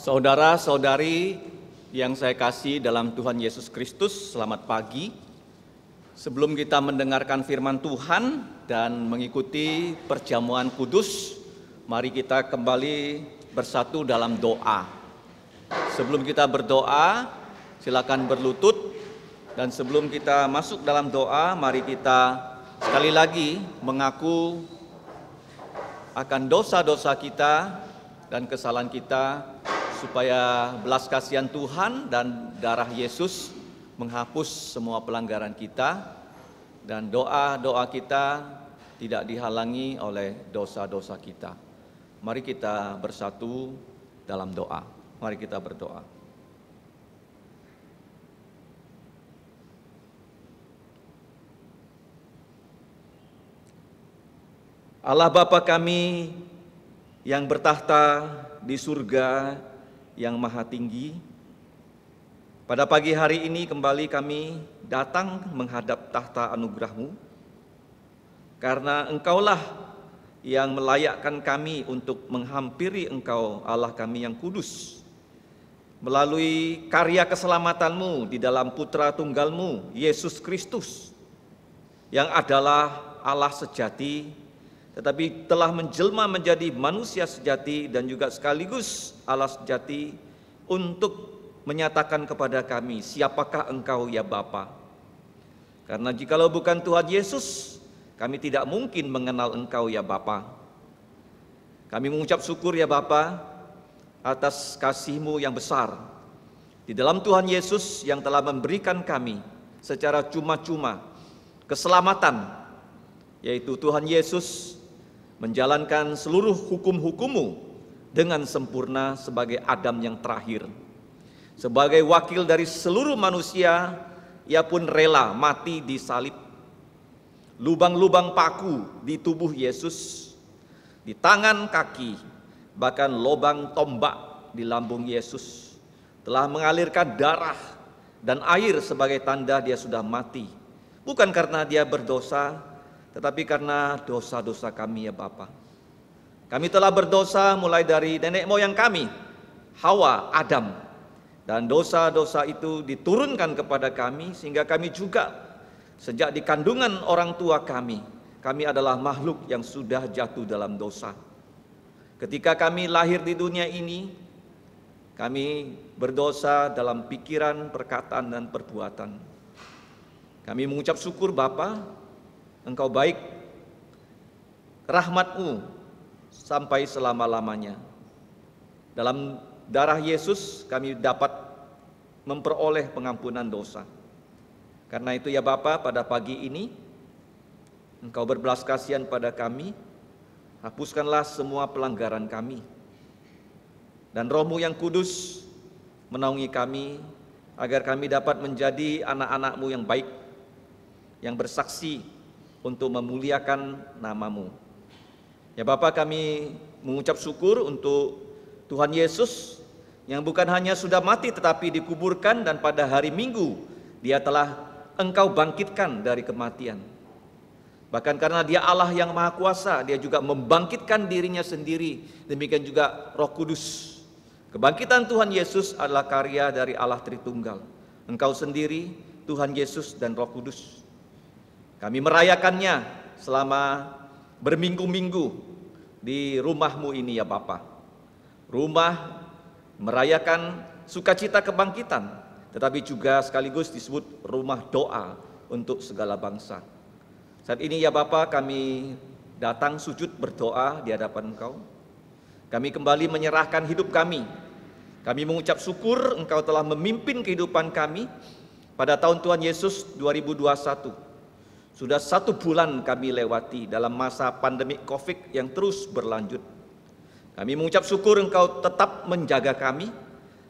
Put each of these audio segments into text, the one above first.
Saudara-saudari yang saya kasih dalam Tuhan Yesus Kristus, selamat pagi. Sebelum kita mendengarkan firman Tuhan dan mengikuti perjamuan kudus, mari kita kembali bersatu dalam doa. Sebelum kita berdoa, silakan berlutut dan sebelum kita masuk dalam doa, mari kita sekali lagi mengaku akan dosa-dosa kita dan kesalahan kita supaya belas kasihan Tuhan dan darah Yesus menghapus semua pelanggaran kita dan doa-doa kita tidak dihalangi oleh dosa-dosa kita. Mari kita bersatu dalam doa. Mari kita berdoa. Allah Bapa kami yang bertahta di surga, yang maha tinggi. Pada pagi hari ini kembali kami datang menghadap tahta anugerahmu, karena engkaulah yang melayakkan kami untuk menghampiri engkau Allah kami yang kudus. Melalui karya keselamatanmu di dalam putra tunggalmu, Yesus Kristus, yang adalah Allah sejati tetapi telah menjelma menjadi manusia sejati dan juga sekaligus Allah sejati untuk menyatakan kepada kami siapakah engkau ya Bapa karena jikalau bukan Tuhan Yesus kami tidak mungkin mengenal engkau ya Bapa kami mengucap syukur ya Bapa atas kasihmu yang besar di dalam Tuhan Yesus yang telah memberikan kami secara cuma-cuma keselamatan yaitu Tuhan Yesus menjalankan seluruh hukum hukummu dengan sempurna sebagai Adam yang terakhir. Sebagai wakil dari seluruh manusia, ia pun rela mati di salib. Lubang-lubang paku di tubuh Yesus, di tangan kaki, bahkan lubang tombak di lambung Yesus telah mengalirkan darah dan air sebagai tanda dia sudah mati. Bukan karena dia berdosa, tetapi karena dosa-dosa kami ya Bapa. Kami telah berdosa mulai dari nenek moyang kami, Hawa, Adam. Dan dosa-dosa itu diturunkan kepada kami sehingga kami juga sejak di kandungan orang tua kami, kami adalah makhluk yang sudah jatuh dalam dosa. Ketika kami lahir di dunia ini, kami berdosa dalam pikiran, perkataan, dan perbuatan. Kami mengucap syukur Bapak engkau baik rahmatmu sampai selama-lamanya dalam darah Yesus kami dapat memperoleh pengampunan dosa karena itu ya Bapa pada pagi ini engkau berbelas kasihan pada kami hapuskanlah semua pelanggaran kami dan rohmu yang kudus menaungi kami agar kami dapat menjadi anak-anakmu yang baik yang bersaksi untuk memuliakan namamu. Ya Bapa kami mengucap syukur untuk Tuhan Yesus yang bukan hanya sudah mati tetapi dikuburkan dan pada hari Minggu dia telah engkau bangkitkan dari kematian. Bahkan karena dia Allah yang maha kuasa, dia juga membangkitkan dirinya sendiri. Demikian juga roh kudus. Kebangkitan Tuhan Yesus adalah karya dari Allah Tritunggal. Engkau sendiri, Tuhan Yesus dan roh kudus. Kami merayakannya selama berminggu-minggu di rumahmu ini ya Bapa. Rumah merayakan sukacita kebangkitan, tetapi juga sekaligus disebut rumah doa untuk segala bangsa. Saat ini ya Bapa kami datang sujud berdoa di hadapan Engkau. Kami kembali menyerahkan hidup kami. Kami mengucap syukur Engkau telah memimpin kehidupan kami pada tahun Tuhan Yesus 2021. Sudah satu bulan kami lewati dalam masa pandemi COVID yang terus berlanjut. Kami mengucap syukur engkau tetap menjaga kami,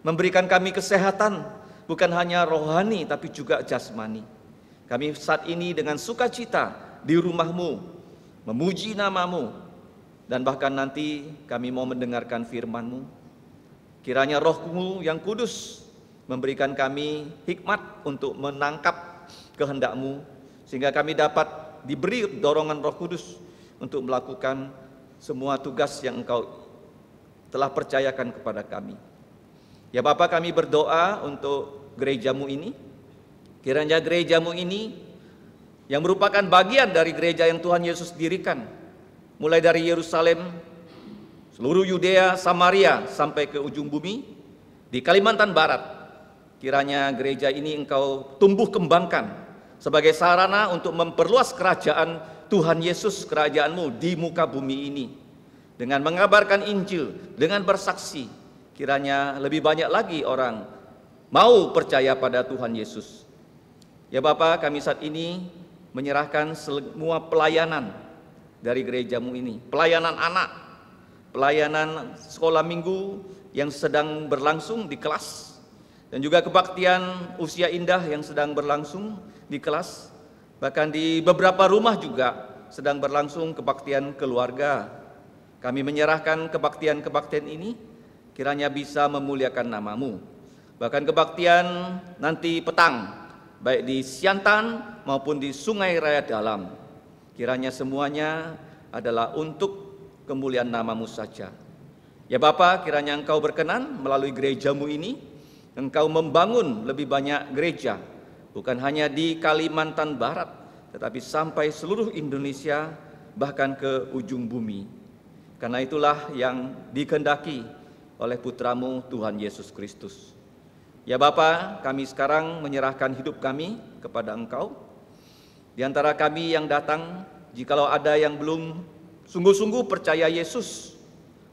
memberikan kami kesehatan, bukan hanya rohani tapi juga jasmani. Kami saat ini dengan sukacita di rumahmu, memuji namamu, dan bahkan nanti kami mau mendengarkan firmanmu. Kiranya rohmu yang kudus memberikan kami hikmat untuk menangkap kehendakmu sehingga kami dapat diberi dorongan Roh Kudus untuk melakukan semua tugas yang Engkau telah percayakan kepada kami. Ya Bapa kami berdoa untuk gerejamu ini, kiranya gerejamu ini yang merupakan bagian dari gereja yang Tuhan Yesus dirikan, mulai dari Yerusalem, seluruh Yudea, Samaria, sampai ke ujung bumi, di Kalimantan Barat, kiranya gereja ini engkau tumbuh kembangkan sebagai sarana untuk memperluas kerajaan Tuhan Yesus kerajaanmu di muka bumi ini. Dengan mengabarkan Injil, dengan bersaksi, kiranya lebih banyak lagi orang mau percaya pada Tuhan Yesus. Ya Bapa kami saat ini menyerahkan semua pelayanan dari gerejamu ini. Pelayanan anak, pelayanan sekolah minggu yang sedang berlangsung di kelas dan juga kebaktian usia indah yang sedang berlangsung di kelas bahkan di beberapa rumah juga sedang berlangsung kebaktian keluarga kami menyerahkan kebaktian-kebaktian ini kiranya bisa memuliakan namamu bahkan kebaktian nanti petang baik di Siantan maupun di Sungai Raya Dalam kiranya semuanya adalah untuk kemuliaan namamu saja ya bapak, kiranya engkau berkenan melalui gerejamu ini engkau membangun lebih banyak gereja, bukan hanya di Kalimantan Barat, tetapi sampai seluruh Indonesia, bahkan ke ujung bumi. Karena itulah yang dikehendaki oleh putramu Tuhan Yesus Kristus. Ya Bapa, kami sekarang menyerahkan hidup kami kepada Engkau. Di antara kami yang datang, jikalau ada yang belum sungguh-sungguh percaya Yesus,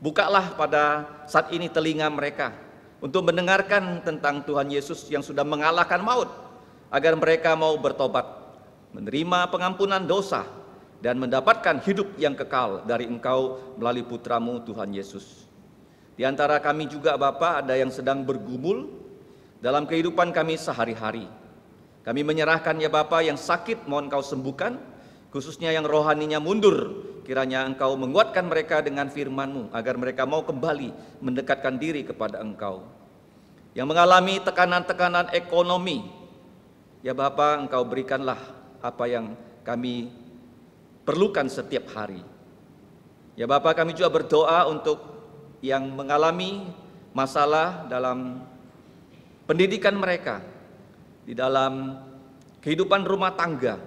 bukalah pada saat ini telinga mereka untuk mendengarkan tentang Tuhan Yesus yang sudah mengalahkan maut, agar mereka mau bertobat, menerima pengampunan dosa, dan mendapatkan hidup yang kekal dari Engkau melalui putramu Tuhan Yesus. Di antara kami juga Bapa ada yang sedang bergumul dalam kehidupan kami sehari-hari. Kami menyerahkan ya Bapa yang sakit mohon kau sembuhkan, khususnya yang rohaninya mundur, kiranya engkau menguatkan mereka dengan firmanmu agar mereka mau kembali mendekatkan diri kepada engkau. Yang mengalami tekanan-tekanan ekonomi, ya Bapak engkau berikanlah apa yang kami perlukan setiap hari. Ya Bapak kami juga berdoa untuk yang mengalami masalah dalam pendidikan mereka, di dalam kehidupan rumah tangga,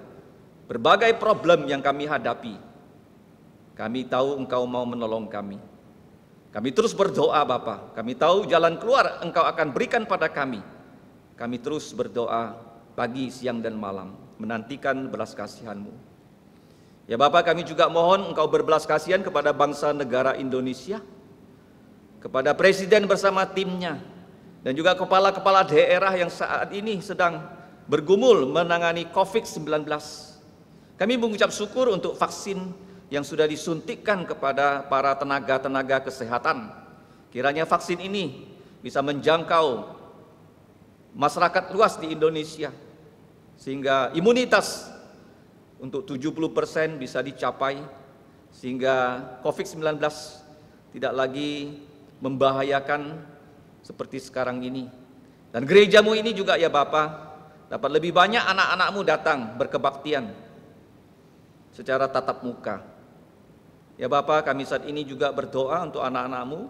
berbagai problem yang kami hadapi. Kami tahu Engkau mau menolong kami. Kami terus berdoa Bapa. Kami tahu jalan keluar Engkau akan berikan pada kami. Kami terus berdoa pagi, siang, dan malam menantikan belas kasihanmu. Ya Bapak kami juga mohon Engkau berbelas kasihan kepada bangsa negara Indonesia, kepada Presiden bersama timnya, dan juga kepala-kepala daerah yang saat ini sedang bergumul menangani COVID-19. Kami mengucap syukur untuk vaksin yang sudah disuntikkan kepada para tenaga-tenaga kesehatan. Kiranya vaksin ini bisa menjangkau masyarakat luas di Indonesia sehingga imunitas untuk 70% bisa dicapai sehingga COVID-19 tidak lagi membahayakan seperti sekarang ini. Dan gerejamu ini juga ya Bapak, dapat lebih banyak anak-anakmu datang berkebaktian secara tatap muka. Ya Bapak, kami saat ini juga berdoa untuk anak-anakmu,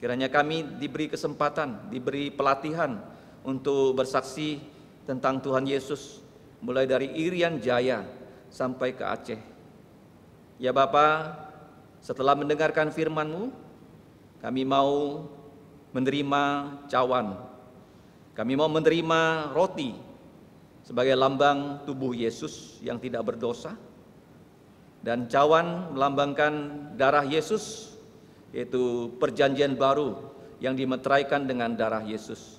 kiranya kami diberi kesempatan, diberi pelatihan untuk bersaksi tentang Tuhan Yesus, mulai dari Irian Jaya sampai ke Aceh. Ya Bapak, setelah mendengarkan firman-Mu, kami mau menerima cawan. Kami mau menerima roti sebagai lambang tubuh Yesus yang tidak berdosa dan cawan melambangkan darah Yesus yaitu perjanjian baru yang dimeteraikan dengan darah Yesus.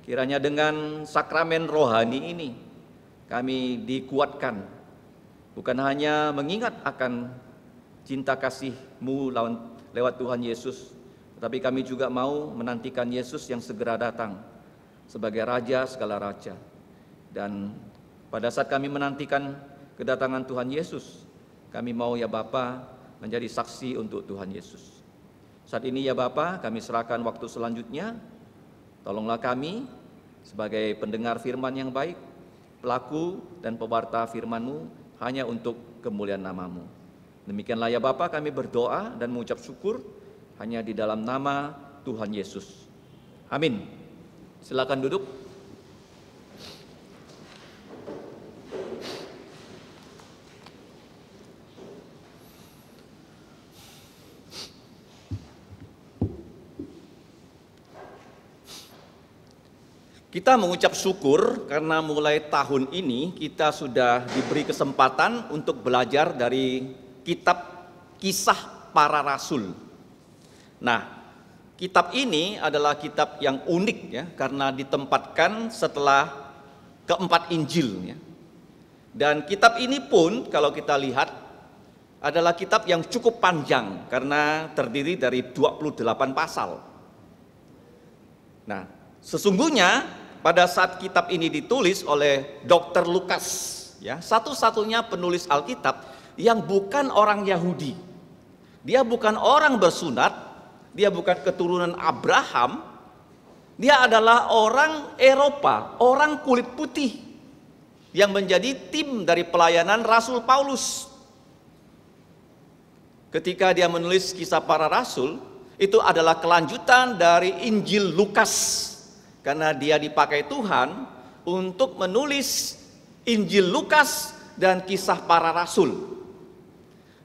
Kiranya dengan sakramen rohani ini kami dikuatkan bukan hanya mengingat akan cinta kasih-Mu lewat Tuhan Yesus, tetapi kami juga mau menantikan Yesus yang segera datang sebagai raja segala raja. Dan pada saat kami menantikan kedatangan Tuhan Yesus, kami mau ya Bapa menjadi saksi untuk Tuhan Yesus. Saat ini ya Bapa, kami serahkan waktu selanjutnya. Tolonglah kami sebagai pendengar firman yang baik, pelaku dan pewarta firman-Mu hanya untuk kemuliaan namamu. Demikianlah ya Bapa kami berdoa dan mengucap syukur hanya di dalam nama Tuhan Yesus. Amin. Silakan duduk. Kita mengucap syukur karena mulai tahun ini kita sudah diberi kesempatan untuk belajar dari kitab kisah para rasul. Nah, kitab ini adalah kitab yang unik ya karena ditempatkan setelah keempat Injil ya. Dan kitab ini pun kalau kita lihat adalah kitab yang cukup panjang karena terdiri dari 28 pasal. Nah, Sesungguhnya pada saat kitab ini ditulis oleh Dr. Lukas, ya, satu-satunya penulis Alkitab yang bukan orang Yahudi. Dia bukan orang bersunat, dia bukan keturunan Abraham, dia adalah orang Eropa, orang kulit putih yang menjadi tim dari pelayanan Rasul Paulus. Ketika dia menulis kisah para rasul, itu adalah kelanjutan dari Injil Lukas karena dia dipakai Tuhan untuk menulis Injil Lukas dan kisah para rasul.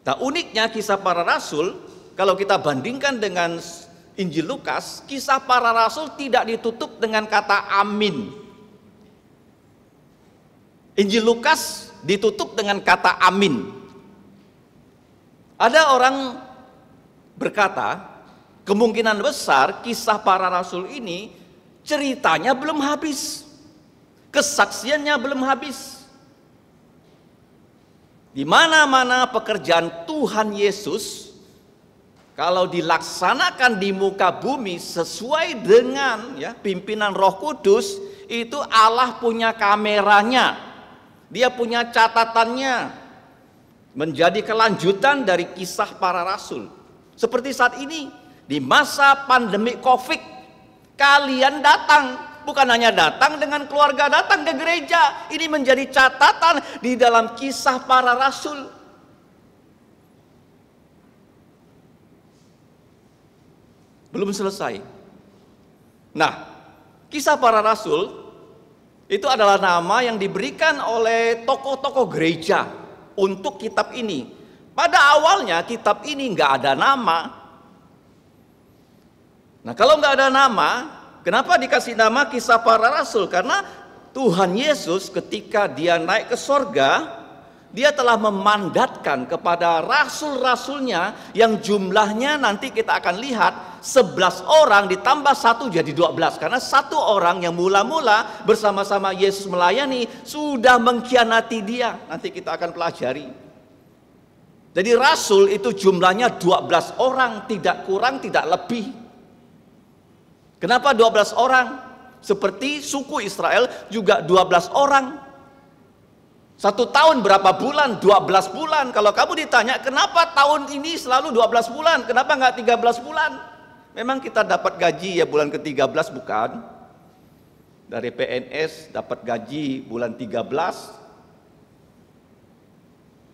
Nah uniknya kisah para rasul kalau kita bandingkan dengan Injil Lukas, kisah para rasul tidak ditutup dengan kata amin. Injil Lukas ditutup dengan kata amin. Ada orang berkata, kemungkinan besar kisah para rasul ini Ceritanya belum habis. Kesaksiannya belum habis. Di mana-mana pekerjaan Tuhan Yesus kalau dilaksanakan di muka bumi sesuai dengan ya pimpinan Roh Kudus itu Allah punya kameranya. Dia punya catatannya. Menjadi kelanjutan dari kisah para rasul. Seperti saat ini di masa pandemi Covid Kalian datang, bukan hanya datang dengan keluarga datang ke gereja. Ini menjadi catatan di dalam kisah para rasul. belum selesai. Nah, kisah para rasul itu adalah nama yang diberikan oleh tokoh-tokoh gereja untuk kitab ini. Pada awalnya kitab ini nggak ada nama, Nah kalau nggak ada nama, kenapa dikasih nama kisah para rasul? Karena Tuhan Yesus ketika dia naik ke sorga, dia telah memandatkan kepada rasul-rasulnya yang jumlahnya nanti kita akan lihat 11 orang ditambah satu jadi 12 karena satu orang yang mula-mula bersama-sama Yesus melayani sudah mengkhianati dia nanti kita akan pelajari jadi rasul itu jumlahnya 12 orang tidak kurang tidak lebih Kenapa 12 orang? Seperti suku Israel juga 12 orang. Satu tahun berapa bulan? 12 bulan. Kalau kamu ditanya, kenapa tahun ini selalu 12 bulan? Kenapa nggak 13 bulan? Memang kita dapat gaji ya bulan ke-13 bukan? Dari PNS dapat gaji bulan 13.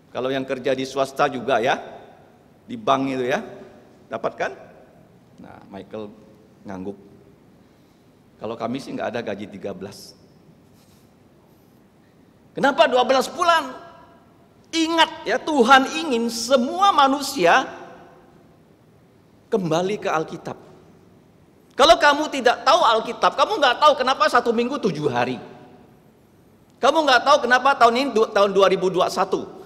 Kalau yang kerja di swasta juga ya, di bank itu ya, dapatkan? Nah, Michael ngangguk. Kalau kami sih nggak ada gaji 13. Kenapa 12 bulan? Ingat ya Tuhan ingin semua manusia kembali ke Alkitab. Kalau kamu tidak tahu Alkitab, kamu nggak tahu kenapa satu minggu tujuh hari. Kamu nggak tahu kenapa tahun ini tahun 2021.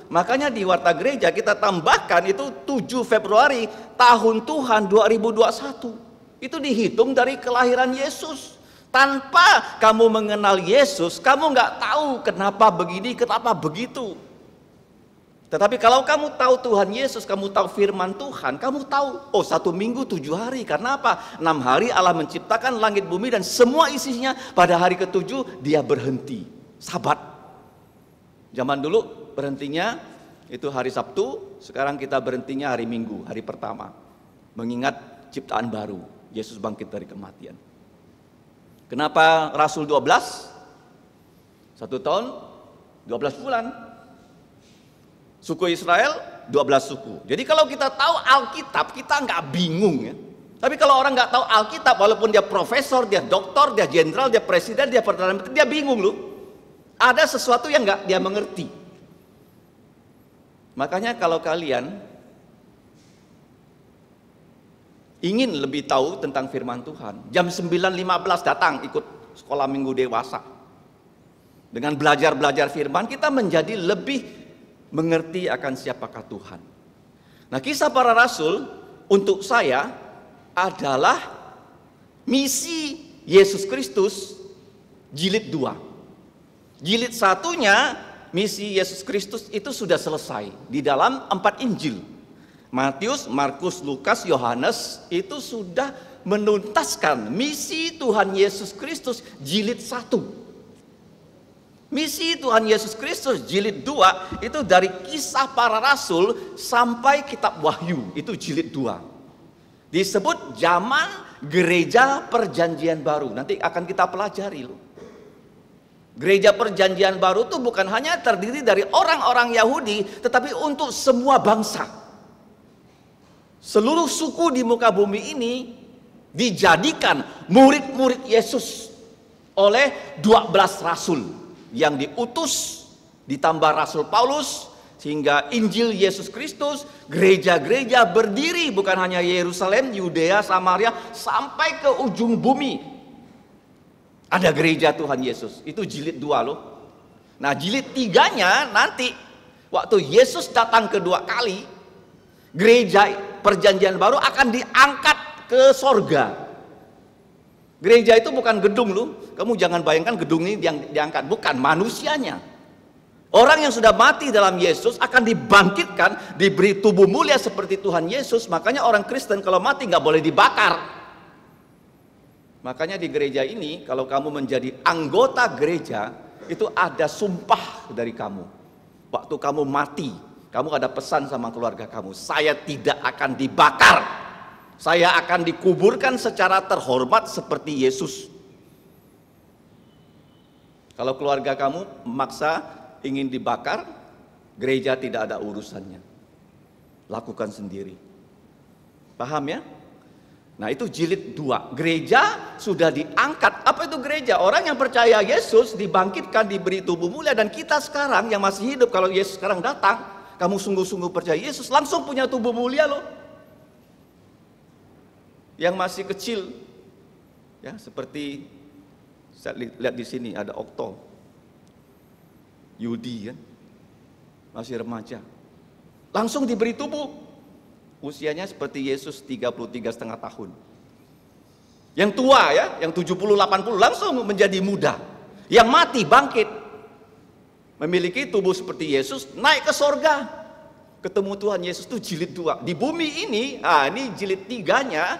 Makanya di Warta Gereja kita tambahkan itu 7 Februari tahun Tuhan 2021. Itu dihitung dari kelahiran Yesus. Tanpa kamu mengenal Yesus, kamu nggak tahu kenapa begini, kenapa begitu. Tetapi kalau kamu tahu Tuhan Yesus, kamu tahu firman Tuhan, kamu tahu, oh satu minggu tujuh hari, karena apa? Enam hari Allah menciptakan langit bumi dan semua isinya pada hari ketujuh dia berhenti, sabat. Zaman dulu berhentinya itu hari Sabtu, sekarang kita berhentinya hari Minggu, hari pertama. Mengingat ciptaan baru, Yesus bangkit dari kematian. Kenapa Rasul 12? Satu tahun 12 bulan. Suku Israel 12 suku. Jadi kalau kita tahu Alkitab kita nggak bingung ya. Tapi kalau orang nggak tahu Alkitab walaupun dia profesor, dia doktor, dia jenderal, dia presiden, dia perdana menteri, dia bingung loh. Ada sesuatu yang nggak dia mengerti. Makanya kalau kalian ingin lebih tahu tentang firman Tuhan, jam 9.15 datang ikut sekolah minggu dewasa. Dengan belajar-belajar firman, kita menjadi lebih mengerti akan siapakah Tuhan. Nah kisah para rasul untuk saya adalah misi Yesus Kristus jilid dua. Jilid satunya misi Yesus Kristus itu sudah selesai di dalam empat Injil. Matius, Markus, Lukas, Yohanes itu sudah menuntaskan misi Tuhan Yesus Kristus jilid satu. Misi Tuhan Yesus Kristus jilid dua itu dari kisah para rasul sampai kitab Wahyu, itu jilid dua. Disebut zaman gereja perjanjian baru. Nanti akan kita pelajari loh. Gereja perjanjian baru itu bukan hanya terdiri dari orang-orang Yahudi, tetapi untuk semua bangsa seluruh suku di muka bumi ini dijadikan murid-murid Yesus oleh 12 rasul yang diutus ditambah rasul Paulus sehingga Injil Yesus Kristus gereja-gereja berdiri bukan hanya Yerusalem, Yudea, Samaria sampai ke ujung bumi. Ada gereja Tuhan Yesus. Itu jilid dua loh. Nah jilid tiganya nanti waktu Yesus datang kedua kali gereja perjanjian baru akan diangkat ke sorga. Gereja itu bukan gedung lu. Kamu jangan bayangkan gedung ini yang diangkat, bukan manusianya. Orang yang sudah mati dalam Yesus akan dibangkitkan, diberi tubuh mulia seperti Tuhan Yesus. Makanya orang Kristen kalau mati nggak boleh dibakar. Makanya di gereja ini kalau kamu menjadi anggota gereja itu ada sumpah dari kamu. Waktu kamu mati, kamu ada pesan sama keluarga kamu, saya tidak akan dibakar. Saya akan dikuburkan secara terhormat seperti Yesus. Kalau keluarga kamu maksa ingin dibakar, gereja tidak ada urusannya. Lakukan sendiri. Paham ya? Nah itu jilid dua. Gereja sudah diangkat. Apa itu gereja? Orang yang percaya Yesus dibangkitkan, diberi tubuh mulia. Dan kita sekarang yang masih hidup, kalau Yesus sekarang datang, kamu sungguh-sungguh percaya Yesus, langsung punya tubuh mulia loh. Yang masih kecil, ya seperti saya lihat di sini ada Okto, Yudi kan, masih remaja. Langsung diberi tubuh, usianya seperti Yesus 33 setengah tahun. Yang tua ya, yang 70-80 langsung menjadi muda. Yang mati bangkit, memiliki tubuh seperti Yesus naik ke sorga ketemu Tuhan Yesus itu jilid dua di bumi ini ah ini jilid tiganya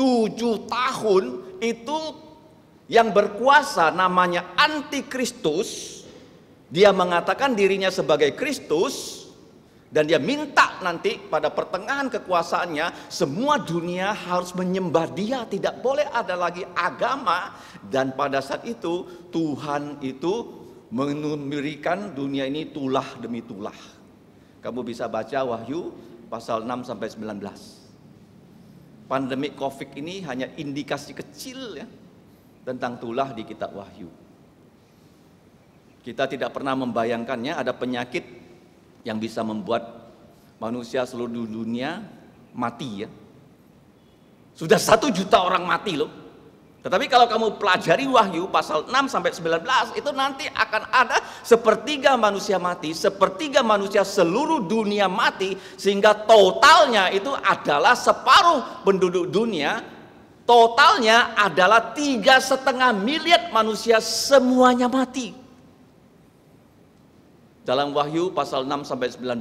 tujuh tahun itu yang berkuasa namanya antikristus dia mengatakan dirinya sebagai Kristus dan dia minta nanti pada pertengahan kekuasaannya semua dunia harus menyembah dia tidak boleh ada lagi agama dan pada saat itu Tuhan itu menumirikan dunia ini tulah demi tulah. Kamu bisa baca Wahyu pasal 6 sampai 19. Pandemi Covid ini hanya indikasi kecil ya tentang tulah di kitab Wahyu. Kita tidak pernah membayangkannya ada penyakit yang bisa membuat manusia seluruh dunia mati ya. Sudah satu juta orang mati loh. Tetapi kalau kamu pelajari Wahyu pasal 6 sampai 19 itu nanti akan ada sepertiga manusia mati, sepertiga manusia seluruh dunia mati sehingga totalnya itu adalah separuh penduduk dunia, totalnya adalah tiga setengah miliar manusia semuanya mati. Dalam Wahyu pasal 6 sampai 19.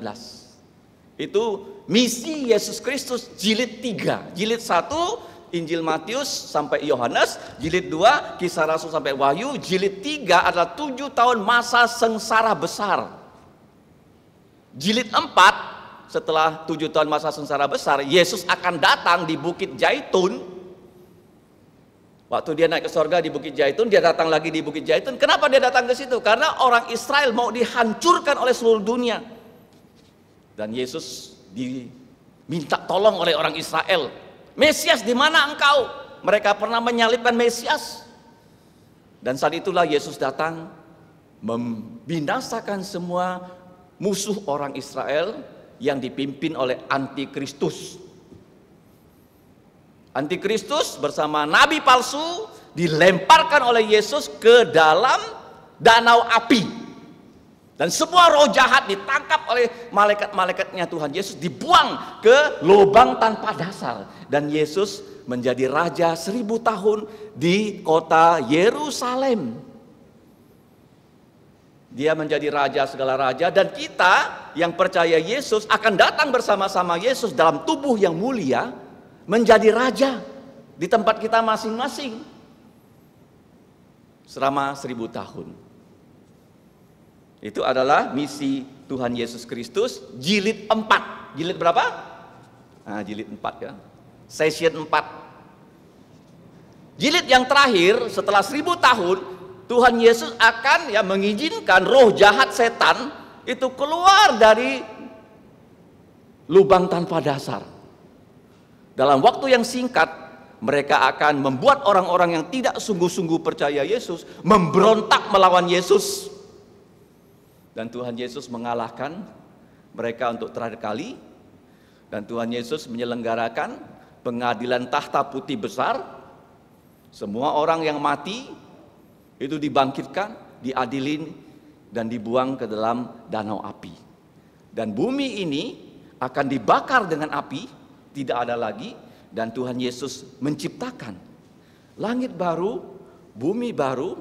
Itu misi Yesus Kristus jilid 3. Jilid 1 Injil Matius sampai Yohanes, jilid 2 kisah Rasul sampai Wahyu, jilid 3 adalah 7 tahun masa sengsara besar. Jilid 4 setelah 7 tahun masa sengsara besar, Yesus akan datang di Bukit Jaitun. Waktu dia naik ke sorga di Bukit Jaitun, dia datang lagi di Bukit Jaitun. Kenapa dia datang ke situ? Karena orang Israel mau dihancurkan oleh seluruh dunia. Dan Yesus diminta tolong oleh orang Israel Mesias di mana engkau? Mereka pernah menyalibkan Mesias. Dan saat itulah Yesus datang membinasakan semua musuh orang Israel yang dipimpin oleh antikristus. Antikristus bersama nabi palsu dilemparkan oleh Yesus ke dalam danau api dan semua roh jahat ditangkap oleh malaikat-malaikatnya Tuhan Yesus dibuang ke lubang tanpa dasar. Dan Yesus menjadi raja seribu tahun di kota Yerusalem. Dia menjadi raja segala raja dan kita yang percaya Yesus akan datang bersama-sama Yesus dalam tubuh yang mulia menjadi raja di tempat kita masing-masing selama seribu tahun. Itu adalah misi Tuhan Yesus Kristus jilid 4. Jilid berapa? Nah, jilid 4 ya. Session 4. Jilid yang terakhir setelah 1000 tahun Tuhan Yesus akan ya mengizinkan roh jahat setan itu keluar dari lubang tanpa dasar. Dalam waktu yang singkat mereka akan membuat orang-orang yang tidak sungguh-sungguh percaya Yesus memberontak melawan Yesus dan Tuhan Yesus mengalahkan mereka untuk terakhir kali. Dan Tuhan Yesus menyelenggarakan pengadilan tahta putih besar. Semua orang yang mati itu dibangkitkan, diadilin, dan dibuang ke dalam danau api. Dan bumi ini akan dibakar dengan api, tidak ada lagi, dan Tuhan Yesus menciptakan langit baru, bumi baru,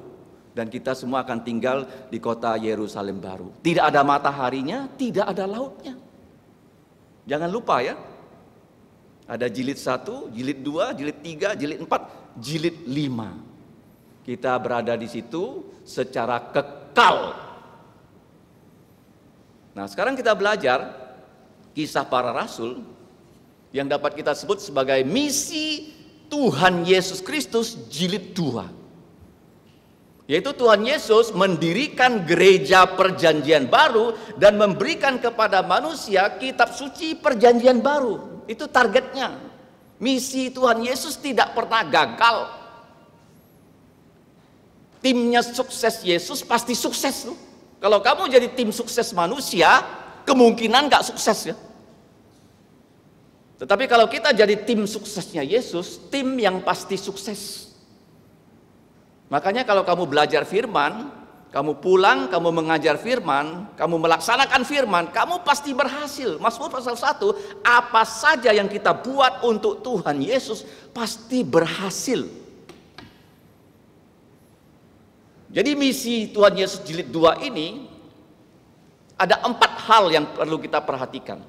dan kita semua akan tinggal di kota Yerusalem baru. Tidak ada mataharinya, tidak ada lautnya. Jangan lupa ya. Ada jilid satu, jilid dua, jilid tiga, jilid empat, jilid lima. Kita berada di situ secara kekal. Nah, sekarang kita belajar kisah para rasul yang dapat kita sebut sebagai misi Tuhan Yesus Kristus jilid 2. Yaitu Tuhan Yesus mendirikan gereja perjanjian baru dan memberikan kepada manusia kitab suci perjanjian baru. Itu targetnya. Misi Tuhan Yesus tidak pernah gagal. Timnya sukses Yesus pasti sukses loh. Kalau kamu jadi tim sukses manusia, kemungkinan gak sukses ya. Tetapi kalau kita jadi tim suksesnya Yesus, tim yang pasti sukses. Makanya kalau kamu belajar firman, kamu pulang, kamu mengajar firman, kamu melaksanakan firman, kamu pasti berhasil. Mazmur pasal 1, apa saja yang kita buat untuk Tuhan Yesus pasti berhasil. Jadi misi Tuhan Yesus jilid 2 ini ada empat hal yang perlu kita perhatikan.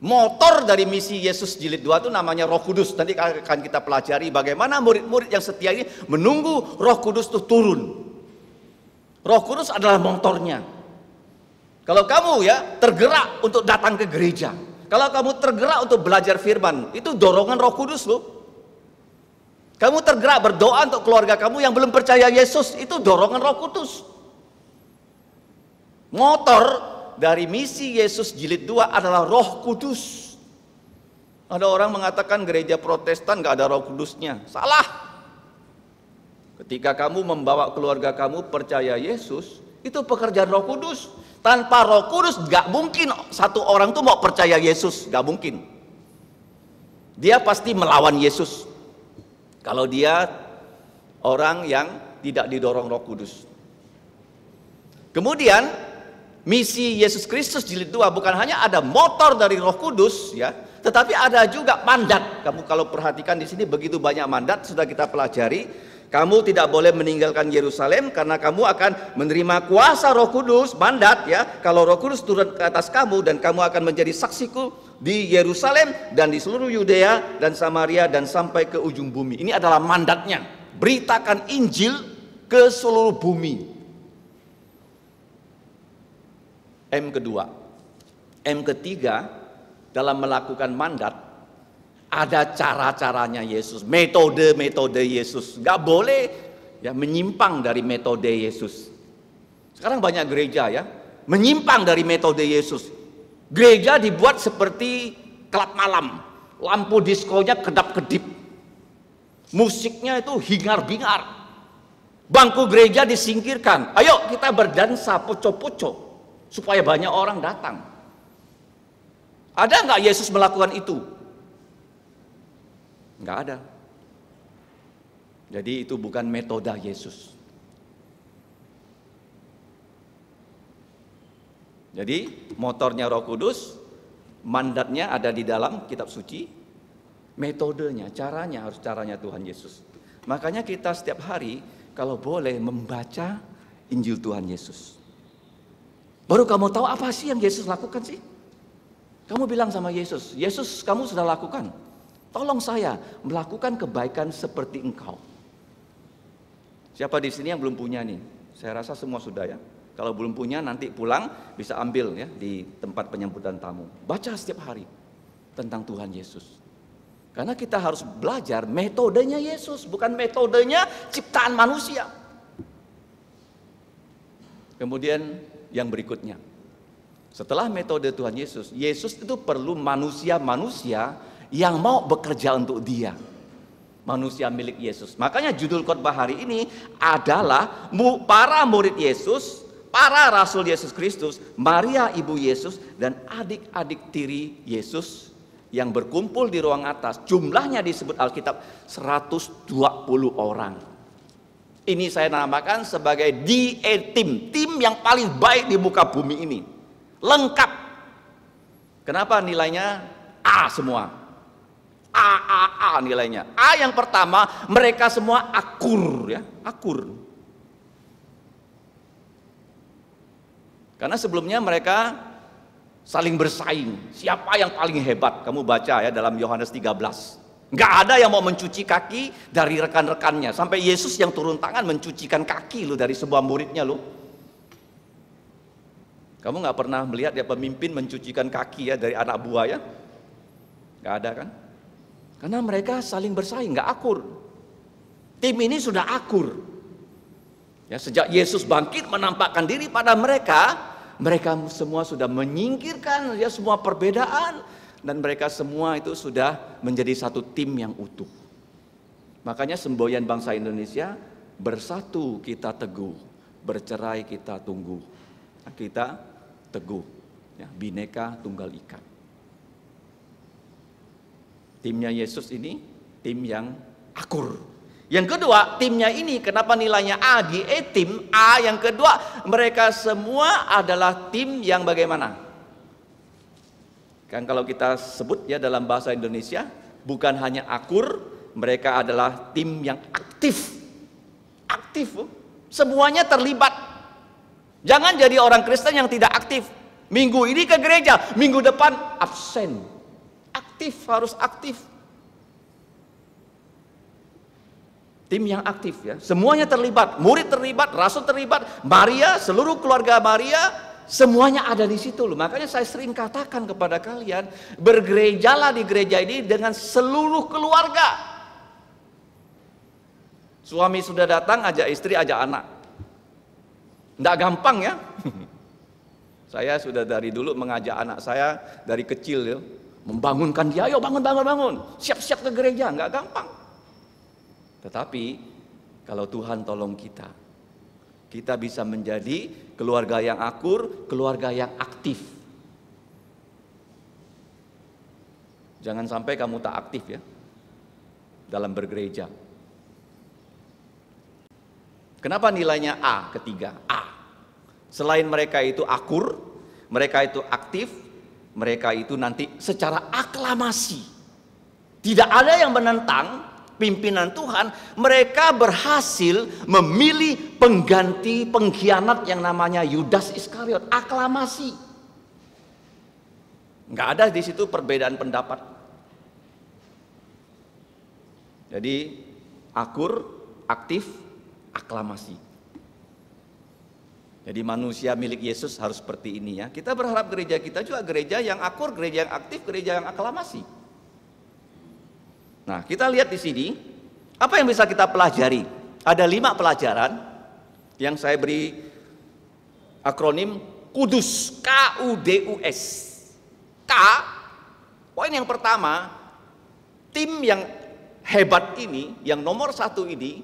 Motor dari misi Yesus jilid 2 itu namanya Roh Kudus. Nanti akan kita pelajari bagaimana murid-murid yang setia ini menunggu Roh Kudus itu turun. Roh Kudus adalah motornya. Kalau kamu ya tergerak untuk datang ke gereja, kalau kamu tergerak untuk belajar firman, itu dorongan Roh Kudus loh. Kamu tergerak berdoa untuk keluarga kamu yang belum percaya Yesus, itu dorongan Roh Kudus. Motor dari misi Yesus jilid 2 adalah roh kudus. Ada orang mengatakan gereja protestan gak ada roh kudusnya. Salah. Ketika kamu membawa keluarga kamu percaya Yesus, itu pekerjaan roh kudus. Tanpa roh kudus gak mungkin satu orang tuh mau percaya Yesus. Gak mungkin. Dia pasti melawan Yesus. Kalau dia orang yang tidak didorong roh kudus. Kemudian misi Yesus Kristus jilid 2 bukan hanya ada motor dari Roh Kudus ya, tetapi ada juga mandat. Kamu kalau perhatikan di sini begitu banyak mandat sudah kita pelajari. Kamu tidak boleh meninggalkan Yerusalem karena kamu akan menerima kuasa Roh Kudus, mandat ya. Kalau Roh Kudus turun ke atas kamu dan kamu akan menjadi saksiku di Yerusalem dan di seluruh Yudea dan Samaria dan sampai ke ujung bumi. Ini adalah mandatnya. Beritakan Injil ke seluruh bumi. M kedua. M ketiga, dalam melakukan mandat, ada cara-caranya Yesus, metode-metode Yesus. Gak boleh ya menyimpang dari metode Yesus. Sekarang banyak gereja ya, menyimpang dari metode Yesus. Gereja dibuat seperti klub malam, lampu diskonya kedap-kedip. Musiknya itu hingar-bingar. Bangku gereja disingkirkan. Ayo kita berdansa poco-poco supaya banyak orang datang. Ada nggak Yesus melakukan itu? Nggak ada. Jadi itu bukan metoda Yesus. Jadi motornya Roh Kudus, mandatnya ada di dalam kitab suci, metodenya, caranya harus caranya Tuhan Yesus. Makanya kita setiap hari kalau boleh membaca Injil Tuhan Yesus. Baru kamu tahu apa sih yang Yesus lakukan sih? Kamu bilang sama Yesus, Yesus kamu sudah lakukan. Tolong saya melakukan kebaikan seperti engkau. Siapa di sini yang belum punya nih? Saya rasa semua sudah ya. Kalau belum punya nanti pulang bisa ambil ya di tempat penyambutan tamu. Baca setiap hari tentang Tuhan Yesus. Karena kita harus belajar metodenya Yesus, bukan metodenya ciptaan manusia. Kemudian yang berikutnya. Setelah metode Tuhan Yesus, Yesus itu perlu manusia-manusia yang mau bekerja untuk dia. Manusia milik Yesus. Makanya judul khotbah hari ini adalah para murid Yesus, para rasul Yesus Kristus, Maria ibu Yesus dan adik-adik tiri Yesus yang berkumpul di ruang atas. Jumlahnya disebut Alkitab 120 orang. Ini saya namakan sebagai DA Team, tim yang paling baik di muka bumi ini. Lengkap. Kenapa nilainya A semua? A A A nilainya. A yang pertama, mereka semua akur ya, akur. Karena sebelumnya mereka saling bersaing. Siapa yang paling hebat? Kamu baca ya dalam Yohanes 13 Nggak ada yang mau mencuci kaki dari rekan-rekannya. Sampai Yesus yang turun tangan mencucikan kaki lo dari sebuah muridnya lo. Kamu nggak pernah melihat ya pemimpin mencucikan kaki ya dari anak buah ya? Nggak ada kan? Karena mereka saling bersaing, nggak akur. Tim ini sudah akur. Ya, sejak Yesus bangkit menampakkan diri pada mereka, mereka semua sudah menyingkirkan ya semua perbedaan, dan mereka semua itu sudah menjadi satu tim yang utuh. Makanya semboyan bangsa Indonesia bersatu kita teguh, bercerai kita tunggu. Nah, kita teguh. Ya, bineka tunggal ikan. Timnya Yesus ini tim yang akur. Yang kedua, timnya ini kenapa nilainya A di E tim A yang kedua, mereka semua adalah tim yang bagaimana? Kan kalau kita sebut ya dalam bahasa Indonesia, bukan hanya akur, mereka adalah tim yang aktif. Aktif, semuanya terlibat. Jangan jadi orang Kristen yang tidak aktif. Minggu ini ke gereja, minggu depan absen. Aktif, harus aktif. Tim yang aktif ya, semuanya terlibat, murid terlibat, rasul terlibat, Maria, seluruh keluarga Maria Semuanya ada di situ loh. Makanya saya sering katakan kepada kalian, bergerejalah di gereja ini dengan seluruh keluarga. Suami sudah datang, ajak istri, ajak anak. Tidak gampang ya. Saya sudah dari dulu mengajak anak saya dari kecil ya, membangunkan dia, ayo bangun, bangun, bangun, siap-siap ke gereja, nggak gampang. Tetapi kalau Tuhan tolong kita, kita bisa menjadi keluarga yang akur, keluarga yang aktif. Jangan sampai kamu tak aktif ya dalam bergereja. Kenapa nilainya A ketiga? A. Selain mereka itu akur, mereka itu aktif, mereka itu nanti secara aklamasi. Tidak ada yang menentang, pimpinan Tuhan, mereka berhasil memilih pengganti pengkhianat yang namanya Yudas Iskariot, aklamasi. Nggak ada di situ perbedaan pendapat. Jadi akur, aktif, aklamasi. Jadi manusia milik Yesus harus seperti ini ya. Kita berharap gereja kita juga gereja yang akur, gereja yang aktif, gereja yang aklamasi. Nah, kita lihat di sini, apa yang bisa kita pelajari? Ada lima pelajaran yang saya beri akronim KUDUS, K-U-D-U-S. K, poin yang pertama, tim yang hebat ini, yang nomor satu ini,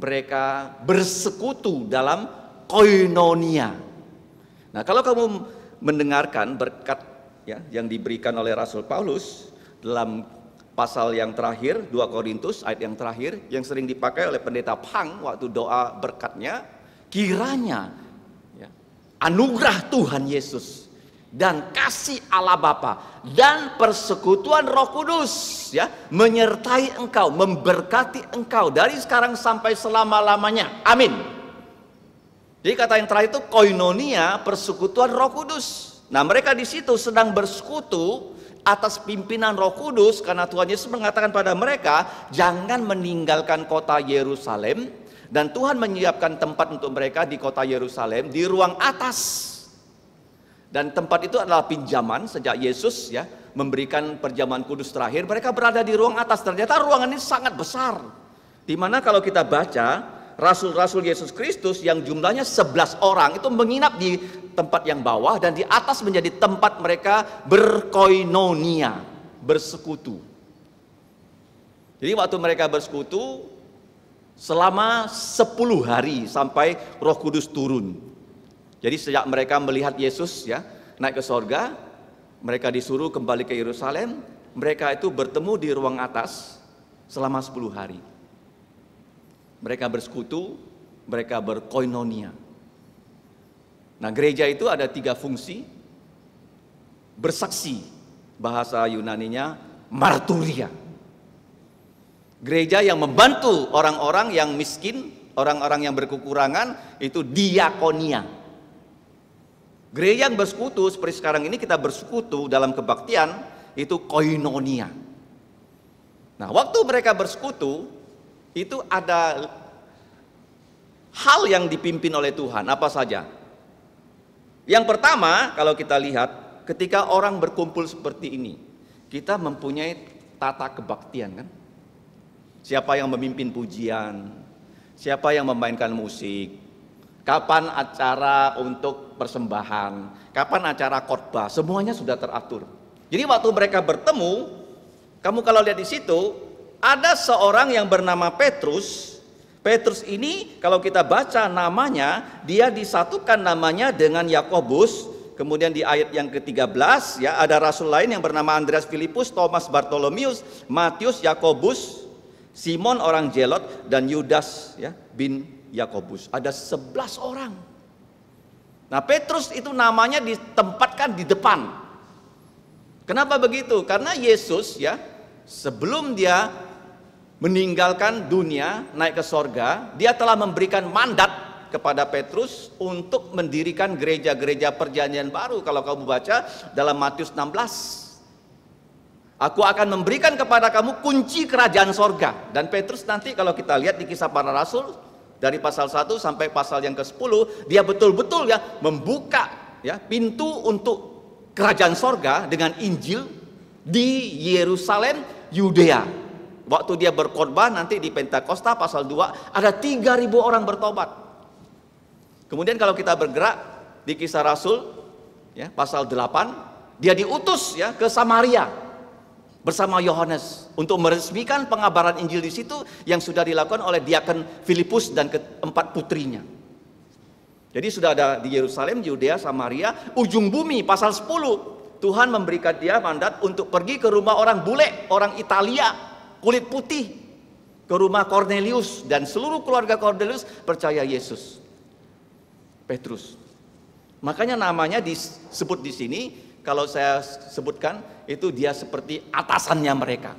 mereka bersekutu dalam koinonia. Nah, kalau kamu mendengarkan berkat ya, yang diberikan oleh Rasul Paulus dalam pasal yang terakhir, 2 Korintus ayat yang terakhir yang sering dipakai oleh pendeta Pang waktu doa berkatnya, kiranya ya, anugerah Tuhan Yesus dan kasih Allah Bapa dan persekutuan Roh Kudus ya menyertai engkau, memberkati engkau dari sekarang sampai selama-lamanya. Amin. Jadi kata yang terakhir itu koinonia, persekutuan Roh Kudus. Nah, mereka di situ sedang bersekutu atas pimpinan Roh Kudus karena Tuhan Yesus mengatakan pada mereka, jangan meninggalkan kota Yerusalem dan Tuhan menyiapkan tempat untuk mereka di kota Yerusalem di ruang atas. Dan tempat itu adalah pinjaman sejak Yesus ya memberikan perjamuan kudus terakhir, mereka berada di ruang atas. Ternyata ruangan ini sangat besar. Di mana kalau kita baca rasul-rasul Yesus Kristus yang jumlahnya 11 orang itu menginap di tempat yang bawah dan di atas menjadi tempat mereka berkoinonia, bersekutu. Jadi waktu mereka bersekutu selama 10 hari sampai Roh Kudus turun. Jadi sejak mereka melihat Yesus ya naik ke sorga, mereka disuruh kembali ke Yerusalem, mereka itu bertemu di ruang atas selama 10 hari. Mereka bersekutu, mereka berkoinonia. Nah gereja itu ada tiga fungsi. Bersaksi, bahasa Yunaninya marturia. Gereja yang membantu orang-orang yang miskin, orang-orang yang berkekurangan, itu diakonia. Gereja yang bersekutu, seperti sekarang ini kita bersekutu dalam kebaktian, itu koinonia. Nah waktu mereka bersekutu, itu ada hal yang dipimpin oleh Tuhan, apa saja? Yang pertama, kalau kita lihat, ketika orang berkumpul seperti ini, kita mempunyai tata kebaktian, kan? Siapa yang memimpin pujian, siapa yang memainkan musik, kapan acara untuk persembahan, kapan acara khotbah, semuanya sudah teratur. Jadi waktu mereka bertemu, kamu kalau lihat di situ, ada seorang yang bernama Petrus. Petrus ini kalau kita baca namanya, dia disatukan namanya dengan Yakobus. Kemudian di ayat yang ke-13 ya ada rasul lain yang bernama Andreas Filipus, Thomas Bartolomius, Matius, Yakobus, Simon orang Jelot dan Yudas ya bin Yakobus. Ada 11 orang. Nah, Petrus itu namanya ditempatkan di depan. Kenapa begitu? Karena Yesus ya sebelum dia meninggalkan dunia naik ke sorga, dia telah memberikan mandat kepada Petrus untuk mendirikan gereja-gereja perjanjian baru. Kalau kamu baca dalam Matius 16, Aku akan memberikan kepada kamu kunci kerajaan sorga. Dan Petrus nanti kalau kita lihat di kisah para rasul, dari pasal 1 sampai pasal yang ke-10, dia betul-betul ya membuka ya pintu untuk kerajaan sorga dengan Injil di Yerusalem, Yudea, Waktu dia berkorban nanti di Pentakosta pasal 2 ada 3000 orang bertobat. Kemudian kalau kita bergerak di kisah Rasul ya, pasal 8 dia diutus ya ke Samaria bersama Yohanes untuk meresmikan pengabaran Injil di situ yang sudah dilakukan oleh diaken Filipus dan keempat putrinya. Jadi sudah ada di Yerusalem, Yudea, Samaria, ujung bumi pasal 10 Tuhan memberikan dia mandat untuk pergi ke rumah orang bule, orang Italia kulit putih ke rumah Cornelius dan seluruh keluarga Cornelius percaya Yesus. Petrus. Makanya namanya disebut di sini kalau saya sebutkan itu dia seperti atasannya mereka.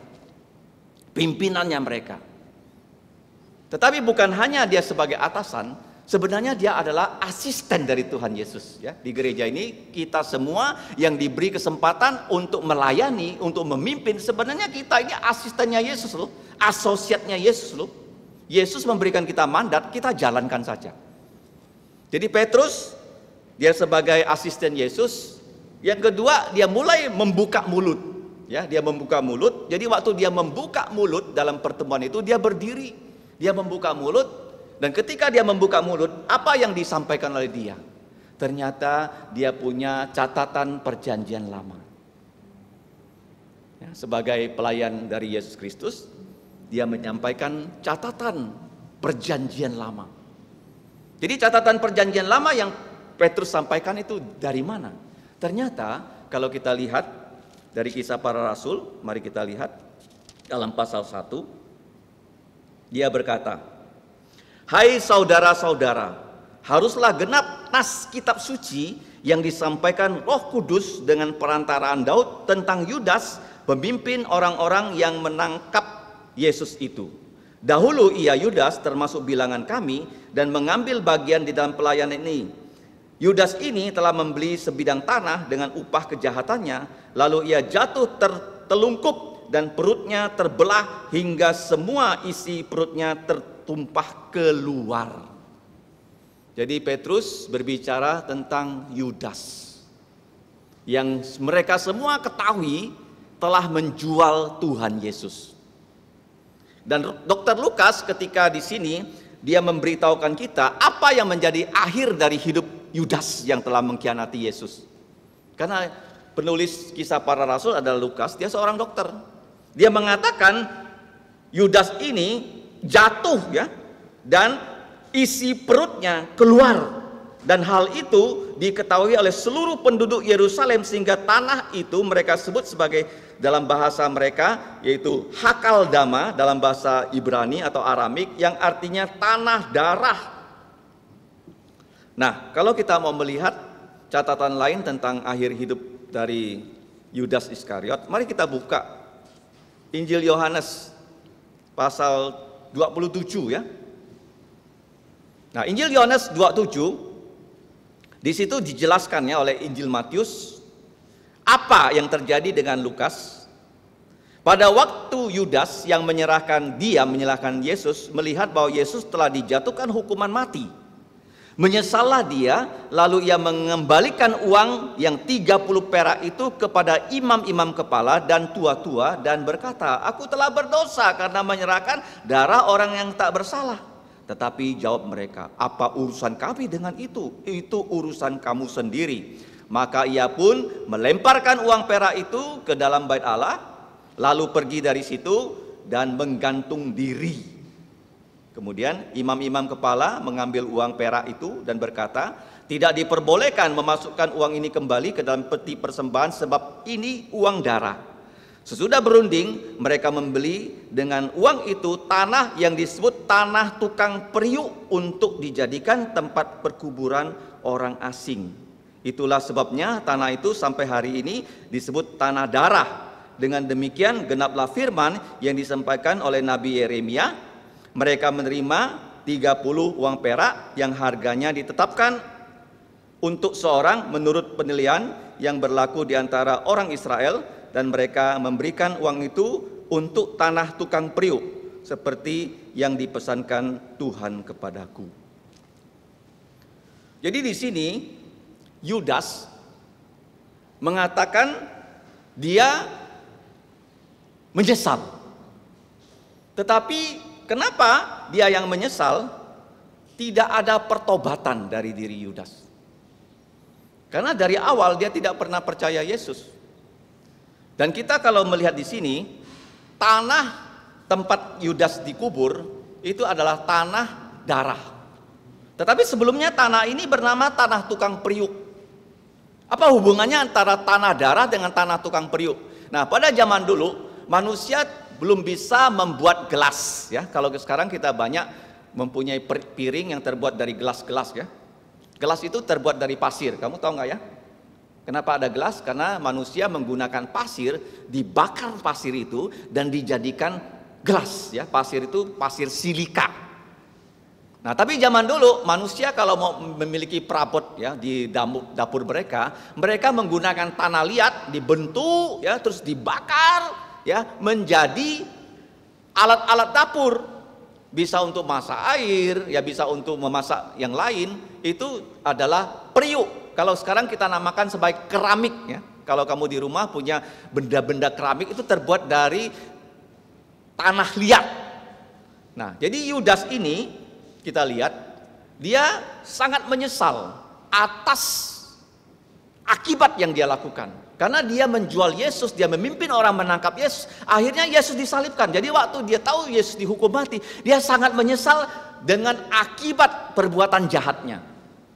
Pimpinannya mereka. Tetapi bukan hanya dia sebagai atasan, Sebenarnya dia adalah asisten dari Tuhan Yesus ya. Di gereja ini kita semua yang diberi kesempatan untuk melayani, untuk memimpin, sebenarnya kita ini asistennya Yesus loh, asosiatnya Yesus loh. Yesus memberikan kita mandat, kita jalankan saja. Jadi Petrus dia sebagai asisten Yesus, yang kedua dia mulai membuka mulut ya, dia membuka mulut. Jadi waktu dia membuka mulut dalam pertemuan itu dia berdiri. Dia membuka mulut, dan ketika dia membuka mulut, apa yang disampaikan oleh dia? Ternyata dia punya catatan perjanjian lama. Ya, sebagai pelayan dari Yesus Kristus, dia menyampaikan catatan perjanjian lama. Jadi catatan perjanjian lama yang Petrus sampaikan itu dari mana? Ternyata kalau kita lihat dari kisah para rasul, mari kita lihat dalam pasal 1 dia berkata, Hai saudara-saudara, haruslah genap nas kitab suci yang disampaikan Roh Kudus dengan perantaraan Daud tentang Yudas, pemimpin orang-orang yang menangkap Yesus itu. Dahulu ia Yudas termasuk bilangan kami dan mengambil bagian di dalam pelayanan ini. Yudas ini telah membeli sebidang tanah dengan upah kejahatannya, lalu ia jatuh tertelungkup dan perutnya terbelah hingga semua isi perutnya tertelungkup tumpah keluar. Jadi Petrus berbicara tentang Yudas yang mereka semua ketahui telah menjual Tuhan Yesus. Dan Dokter Lukas ketika di sini dia memberitahukan kita apa yang menjadi akhir dari hidup Yudas yang telah mengkhianati Yesus. Karena penulis kisah para rasul adalah Lukas, dia seorang dokter. Dia mengatakan Yudas ini jatuh ya dan isi perutnya keluar dan hal itu diketahui oleh seluruh penduduk Yerusalem sehingga tanah itu mereka sebut sebagai dalam bahasa mereka yaitu hakal dama dalam bahasa Ibrani atau Aramik yang artinya tanah darah. Nah, kalau kita mau melihat catatan lain tentang akhir hidup dari Yudas Iskariot, mari kita buka Injil Yohanes pasal 27 ya. Nah, Injil Yohanes 27 di situ dijelaskan oleh Injil Matius apa yang terjadi dengan Lukas. Pada waktu Yudas yang menyerahkan dia menyerahkan Yesus melihat bahwa Yesus telah dijatuhkan hukuman mati. Menyesallah dia, lalu ia mengembalikan uang yang 30 perak itu kepada imam-imam kepala dan tua-tua dan berkata, Aku telah berdosa karena menyerahkan darah orang yang tak bersalah. Tetapi jawab mereka, apa urusan kami dengan itu? Itu urusan kamu sendiri. Maka ia pun melemparkan uang perak itu ke dalam bait Allah, lalu pergi dari situ dan menggantung diri Kemudian imam-imam kepala mengambil uang perak itu dan berkata, tidak diperbolehkan memasukkan uang ini kembali ke dalam peti persembahan sebab ini uang darah. Sesudah berunding, mereka membeli dengan uang itu tanah yang disebut tanah tukang periuk untuk dijadikan tempat perkuburan orang asing. Itulah sebabnya tanah itu sampai hari ini disebut tanah darah. Dengan demikian genaplah firman yang disampaikan oleh Nabi Yeremia mereka menerima 30 uang perak yang harganya ditetapkan untuk seorang menurut penilaian yang berlaku di antara orang Israel dan mereka memberikan uang itu untuk tanah tukang periuk seperti yang dipesankan Tuhan kepadaku. Jadi di sini Yudas mengatakan dia menyesal. Tetapi Kenapa dia yang menyesal? Tidak ada pertobatan dari diri Yudas. Karena dari awal dia tidak pernah percaya Yesus. Dan kita kalau melihat di sini, tanah tempat Yudas dikubur itu adalah tanah darah. Tetapi sebelumnya tanah ini bernama tanah tukang periuk. Apa hubungannya antara tanah darah dengan tanah tukang periuk? Nah, pada zaman dulu manusia belum bisa membuat gelas ya. Kalau sekarang kita banyak mempunyai piring yang terbuat dari gelas-gelas ya. Gelas itu terbuat dari pasir. Kamu tahu nggak ya? Kenapa ada gelas? Karena manusia menggunakan pasir, dibakar pasir itu dan dijadikan gelas ya. Pasir itu pasir silika. Nah, tapi zaman dulu manusia kalau mau memiliki perabot ya di dapur mereka, mereka menggunakan tanah liat dibentuk ya terus dibakar ya menjadi alat-alat dapur bisa untuk masak air ya bisa untuk memasak yang lain itu adalah periuk kalau sekarang kita namakan sebagai keramik ya kalau kamu di rumah punya benda-benda keramik itu terbuat dari tanah liat nah jadi Yudas ini kita lihat dia sangat menyesal atas akibat yang dia lakukan karena dia menjual Yesus, dia memimpin orang menangkap Yesus. Akhirnya Yesus disalibkan. Jadi waktu dia tahu Yesus dihukum mati, dia sangat menyesal dengan akibat perbuatan jahatnya.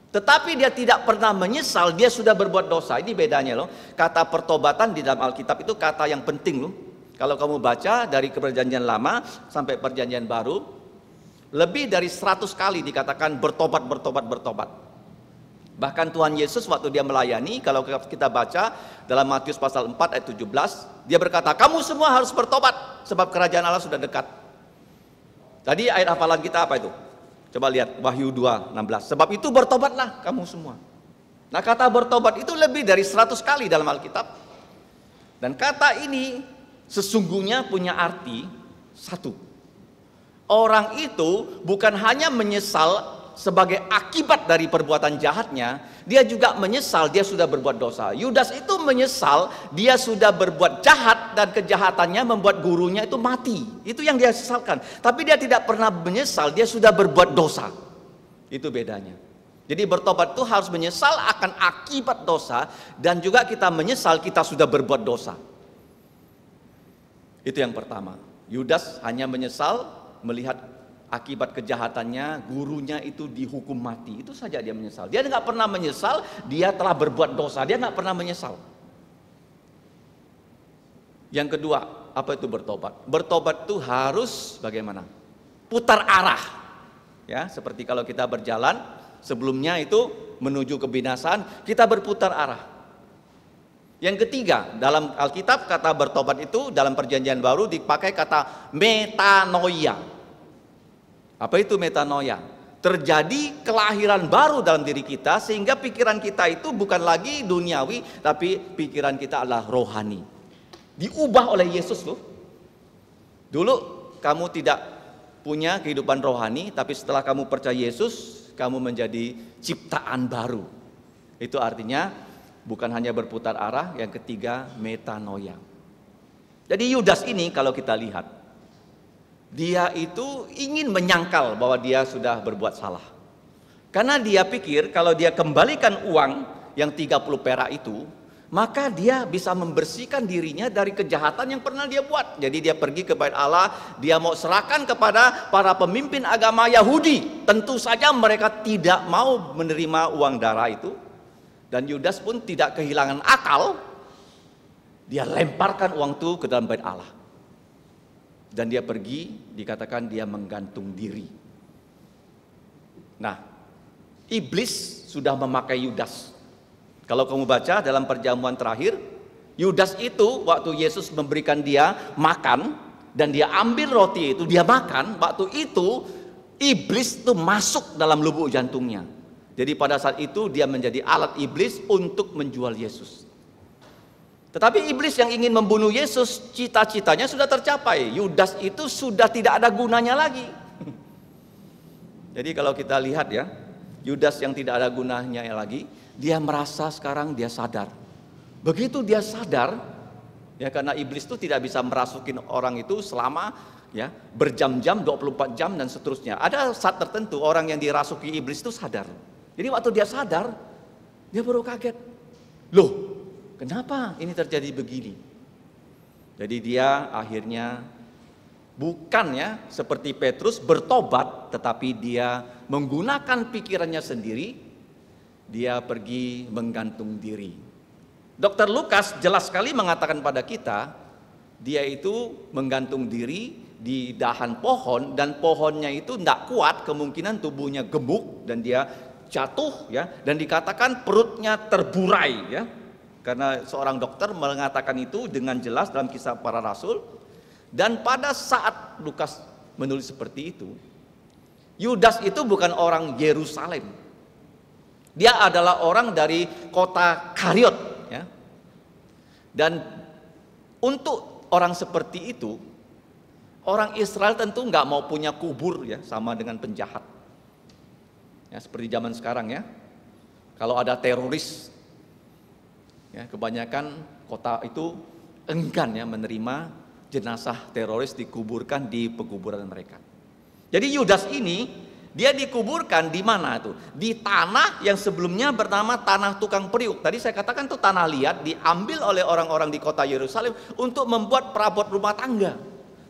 Tetapi dia tidak pernah menyesal, dia sudah berbuat dosa. Ini bedanya loh. Kata pertobatan di dalam Alkitab itu kata yang penting loh. Kalau kamu baca dari perjanjian lama sampai perjanjian baru, lebih dari 100 kali dikatakan bertobat, bertobat, bertobat. Bahkan Tuhan Yesus waktu dia melayani, kalau kita baca dalam Matius pasal 4 ayat 17, dia berkata, kamu semua harus bertobat sebab kerajaan Allah sudah dekat. Tadi ayat hafalan kita apa itu? Coba lihat Wahyu 2, 16. Sebab itu bertobatlah kamu semua. Nah kata bertobat itu lebih dari 100 kali dalam Alkitab. Dan kata ini sesungguhnya punya arti satu. Orang itu bukan hanya menyesal sebagai akibat dari perbuatan jahatnya, dia juga menyesal dia sudah berbuat dosa. Yudas itu menyesal dia sudah berbuat jahat dan kejahatannya membuat gurunya itu mati. Itu yang dia sesalkan. Tapi dia tidak pernah menyesal dia sudah berbuat dosa. Itu bedanya. Jadi bertobat itu harus menyesal akan akibat dosa dan juga kita menyesal kita sudah berbuat dosa. Itu yang pertama. Yudas hanya menyesal melihat akibat kejahatannya gurunya itu dihukum mati itu saja dia menyesal dia nggak pernah menyesal dia telah berbuat dosa dia nggak pernah menyesal yang kedua apa itu bertobat bertobat itu harus bagaimana putar arah ya seperti kalau kita berjalan sebelumnya itu menuju kebinasaan kita berputar arah yang ketiga dalam Alkitab kata bertobat itu dalam perjanjian baru dipakai kata metanoia apa itu metanoia? Terjadi kelahiran baru dalam diri kita sehingga pikiran kita itu bukan lagi duniawi tapi pikiran kita adalah rohani. Diubah oleh Yesus loh. Dulu kamu tidak punya kehidupan rohani tapi setelah kamu percaya Yesus kamu menjadi ciptaan baru. Itu artinya bukan hanya berputar arah, yang ketiga metanoia. Jadi Yudas ini kalau kita lihat dia itu ingin menyangkal bahwa dia sudah berbuat salah. Karena dia pikir kalau dia kembalikan uang yang 30 perak itu, maka dia bisa membersihkan dirinya dari kejahatan yang pernah dia buat. Jadi dia pergi ke bait Allah, dia mau serahkan kepada para pemimpin agama Yahudi. Tentu saja mereka tidak mau menerima uang darah itu. Dan Yudas pun tidak kehilangan akal. Dia lemparkan uang itu ke dalam bait Allah. Dan dia pergi, dikatakan dia menggantung diri. Nah, iblis sudah memakai Yudas. Kalau kamu baca dalam perjamuan terakhir, Yudas itu waktu Yesus memberikan dia makan dan dia ambil roti itu, dia makan, waktu itu iblis itu masuk dalam lubuk jantungnya. Jadi pada saat itu dia menjadi alat iblis untuk menjual Yesus. Tetapi iblis yang ingin membunuh Yesus, cita-citanya sudah tercapai. Yudas itu sudah tidak ada gunanya lagi. Jadi kalau kita lihat ya, Yudas yang tidak ada gunanya lagi, dia merasa sekarang dia sadar. Begitu dia sadar, ya karena iblis itu tidak bisa merasukin orang itu selama ya berjam-jam 24 jam dan seterusnya. Ada saat tertentu orang yang dirasuki iblis itu sadar. Jadi waktu dia sadar, dia baru kaget. Loh, Kenapa ini terjadi begini? Jadi dia akhirnya bukan ya seperti Petrus bertobat, tetapi dia menggunakan pikirannya sendiri, dia pergi menggantung diri. Dokter Lukas jelas sekali mengatakan pada kita, dia itu menggantung diri di dahan pohon dan pohonnya itu tidak kuat kemungkinan tubuhnya gemuk dan dia jatuh ya dan dikatakan perutnya terburai ya karena seorang dokter mengatakan itu dengan jelas dalam kisah para rasul. Dan pada saat Lukas menulis seperti itu, Yudas itu bukan orang Yerusalem. Dia adalah orang dari kota Kariot. Ya. Dan untuk orang seperti itu, orang Israel tentu nggak mau punya kubur ya, sama dengan penjahat. Ya, seperti zaman sekarang ya, kalau ada teroris Ya, kebanyakan kota itu enggan ya menerima jenazah teroris dikuburkan di pekuburan mereka. Jadi Yudas ini dia dikuburkan di mana itu? Di tanah yang sebelumnya bernama tanah tukang periuk. Tadi saya katakan itu tanah liat diambil oleh orang-orang di kota Yerusalem untuk membuat perabot rumah tangga.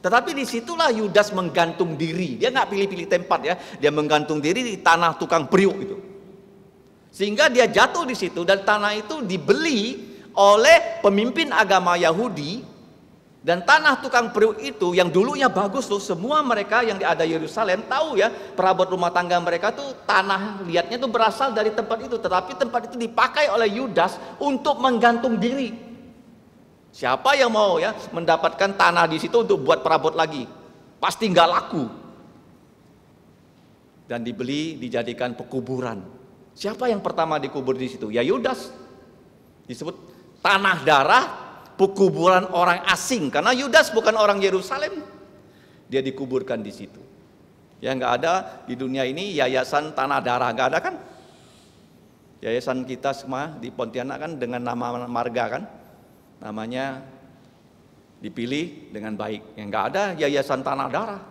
Tetapi disitulah Yudas menggantung diri. Dia nggak pilih-pilih tempat ya. Dia menggantung diri di tanah tukang periuk itu. Sehingga dia jatuh di situ dan tanah itu dibeli oleh pemimpin agama Yahudi dan tanah tukang periuk itu yang dulunya bagus tuh semua mereka yang ada Yerusalem tahu ya perabot rumah tangga mereka tuh tanah liatnya tuh berasal dari tempat itu tetapi tempat itu dipakai oleh Yudas untuk menggantung diri siapa yang mau ya mendapatkan tanah di situ untuk buat perabot lagi pasti nggak laku dan dibeli dijadikan pekuburan Siapa yang pertama dikubur di situ? Ya Yudas. Disebut tanah darah pekuburan orang asing karena Yudas bukan orang Yerusalem. Dia dikuburkan di situ. Ya nggak ada di dunia ini yayasan tanah darah nggak ada kan? Yayasan kita semua di Pontianak kan dengan nama marga kan? Namanya dipilih dengan baik. Yang nggak ada yayasan tanah darah.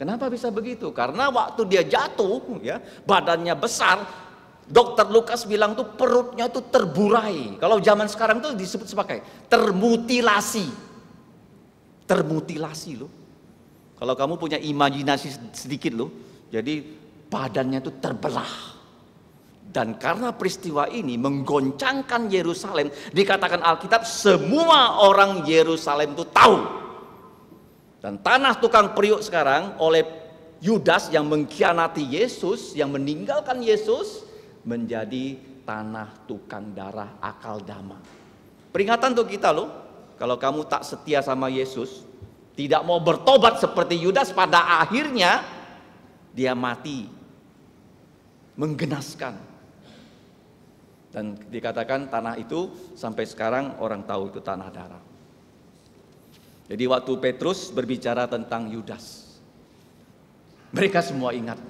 Kenapa bisa begitu? Karena waktu dia jatuh, ya badannya besar, Dokter Lukas bilang tuh perutnya tuh terburai. Kalau zaman sekarang tuh disebut sebagai termutilasi. Termutilasi loh. Kalau kamu punya imajinasi sedikit loh, jadi badannya itu terbelah. Dan karena peristiwa ini menggoncangkan Yerusalem, dikatakan Alkitab semua orang Yerusalem itu tahu. Dan tanah tukang periuk sekarang oleh Yudas yang mengkhianati Yesus, yang meninggalkan Yesus, menjadi tanah tukang darah akal dama. Peringatan untuk kita loh, kalau kamu tak setia sama Yesus, tidak mau bertobat seperti Yudas pada akhirnya dia mati menggenaskan. Dan dikatakan tanah itu sampai sekarang orang tahu itu tanah darah. Jadi waktu Petrus berbicara tentang Yudas, mereka semua ingat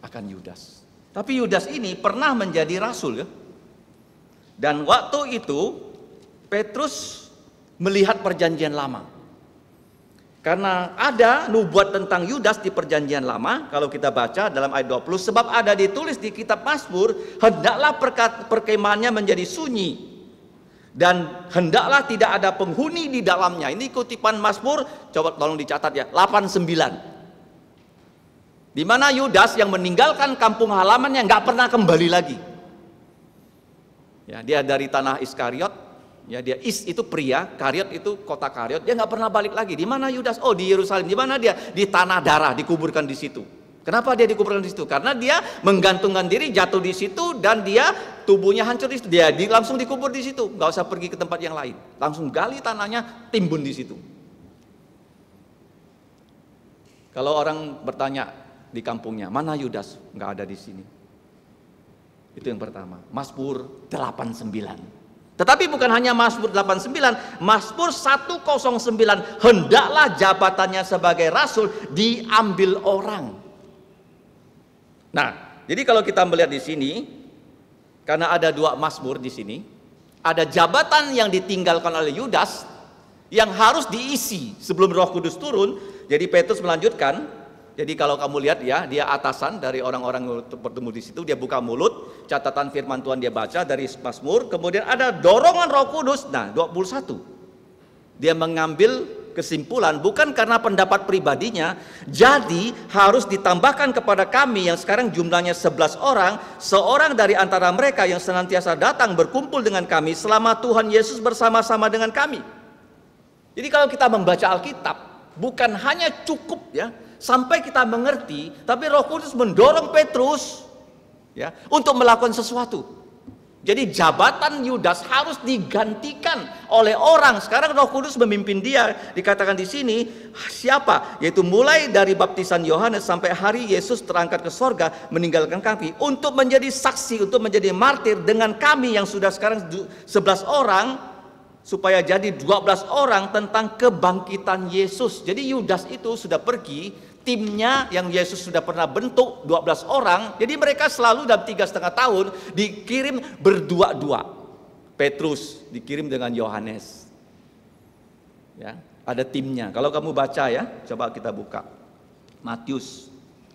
akan Yudas. Tapi Yudas ini pernah menjadi rasul ya. Dan waktu itu Petrus melihat perjanjian lama. Karena ada nubuat tentang Yudas di perjanjian lama, kalau kita baca dalam ayat 20, sebab ada ditulis di kitab Mazmur, hendaklah perkemahannya menjadi sunyi dan hendaklah tidak ada penghuni di dalamnya. Ini kutipan Mazmur, coba tolong dicatat ya, 89. Di mana Yudas yang meninggalkan kampung halamannya nggak pernah kembali lagi. Ya, dia dari tanah Iskariot, ya dia Is itu pria, Kariot itu kota Kariot, dia nggak pernah balik lagi. Di mana Yudas? Oh di Yerusalem. Di mana dia? Di tanah darah, dikuburkan di situ. Kenapa dia dikuburkan di situ? Karena dia menggantungkan diri, jatuh di situ dan dia tubuhnya hancur di situ. Dia di, langsung dikubur di situ, nggak usah pergi ke tempat yang lain. Langsung gali tanahnya, timbun di situ. Kalau orang bertanya, di kampungnya. Mana Yudas? Nggak ada di sini. Itu yang pertama. Mazmur 89. Tetapi bukan hanya Mazmur 89, Mazmur 109 hendaklah jabatannya sebagai rasul diambil orang. Nah, jadi kalau kita melihat di sini, karena ada dua Mazmur di sini, ada jabatan yang ditinggalkan oleh Yudas yang harus diisi sebelum Roh Kudus turun. Jadi Petrus melanjutkan jadi kalau kamu lihat ya, dia atasan dari orang-orang bertemu di situ, dia buka mulut, catatan firman Tuhan dia baca dari Mazmur, kemudian ada dorongan Roh Kudus. Nah, 21. Dia mengambil kesimpulan bukan karena pendapat pribadinya, jadi harus ditambahkan kepada kami yang sekarang jumlahnya 11 orang, seorang dari antara mereka yang senantiasa datang berkumpul dengan kami selama Tuhan Yesus bersama-sama dengan kami. Jadi kalau kita membaca Alkitab, bukan hanya cukup ya, sampai kita mengerti, tapi Roh Kudus mendorong Petrus ya untuk melakukan sesuatu. Jadi jabatan Yudas harus digantikan oleh orang. Sekarang Roh Kudus memimpin dia. Dikatakan di sini ah, siapa? Yaitu mulai dari baptisan Yohanes sampai hari Yesus terangkat ke sorga meninggalkan kami untuk menjadi saksi, untuk menjadi martir dengan kami yang sudah sekarang 11 orang supaya jadi 12 orang tentang kebangkitan Yesus. Jadi Yudas itu sudah pergi timnya yang Yesus sudah pernah bentuk 12 orang jadi mereka selalu dalam tiga setengah tahun dikirim berdua-dua Petrus dikirim dengan Yohanes ya ada timnya kalau kamu baca ya coba kita buka Matius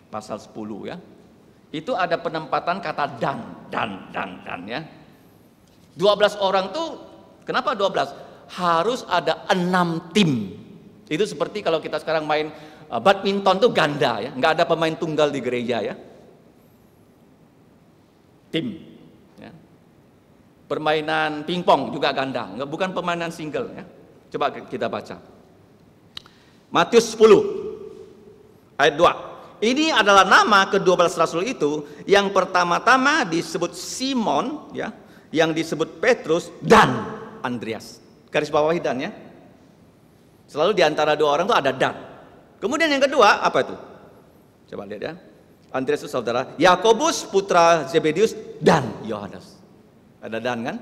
pasal 10 ya itu ada penempatan kata dan dan dan dan ya 12 orang tuh kenapa 12 harus ada enam tim itu seperti kalau kita sekarang main Eh, badminton tuh ganda ya, nggak ada pemain tunggal di gereja ya. Tim. Ya. Permainan pingpong juga ganda, nggak bukan permainan single ya. Coba kita baca. Matius 10 ayat 2. Ini adalah nama kedua belas rasul itu yang pertama-tama disebut Simon ya, yang disebut Petrus dan Andreas. Garis bawah dan ya. Selalu di antara dua orang itu ada dan Kemudian yang kedua apa itu? Coba lihat ya. Andreas saudara Yakobus putra Zebedius dan Yohanes. Ada dan kan?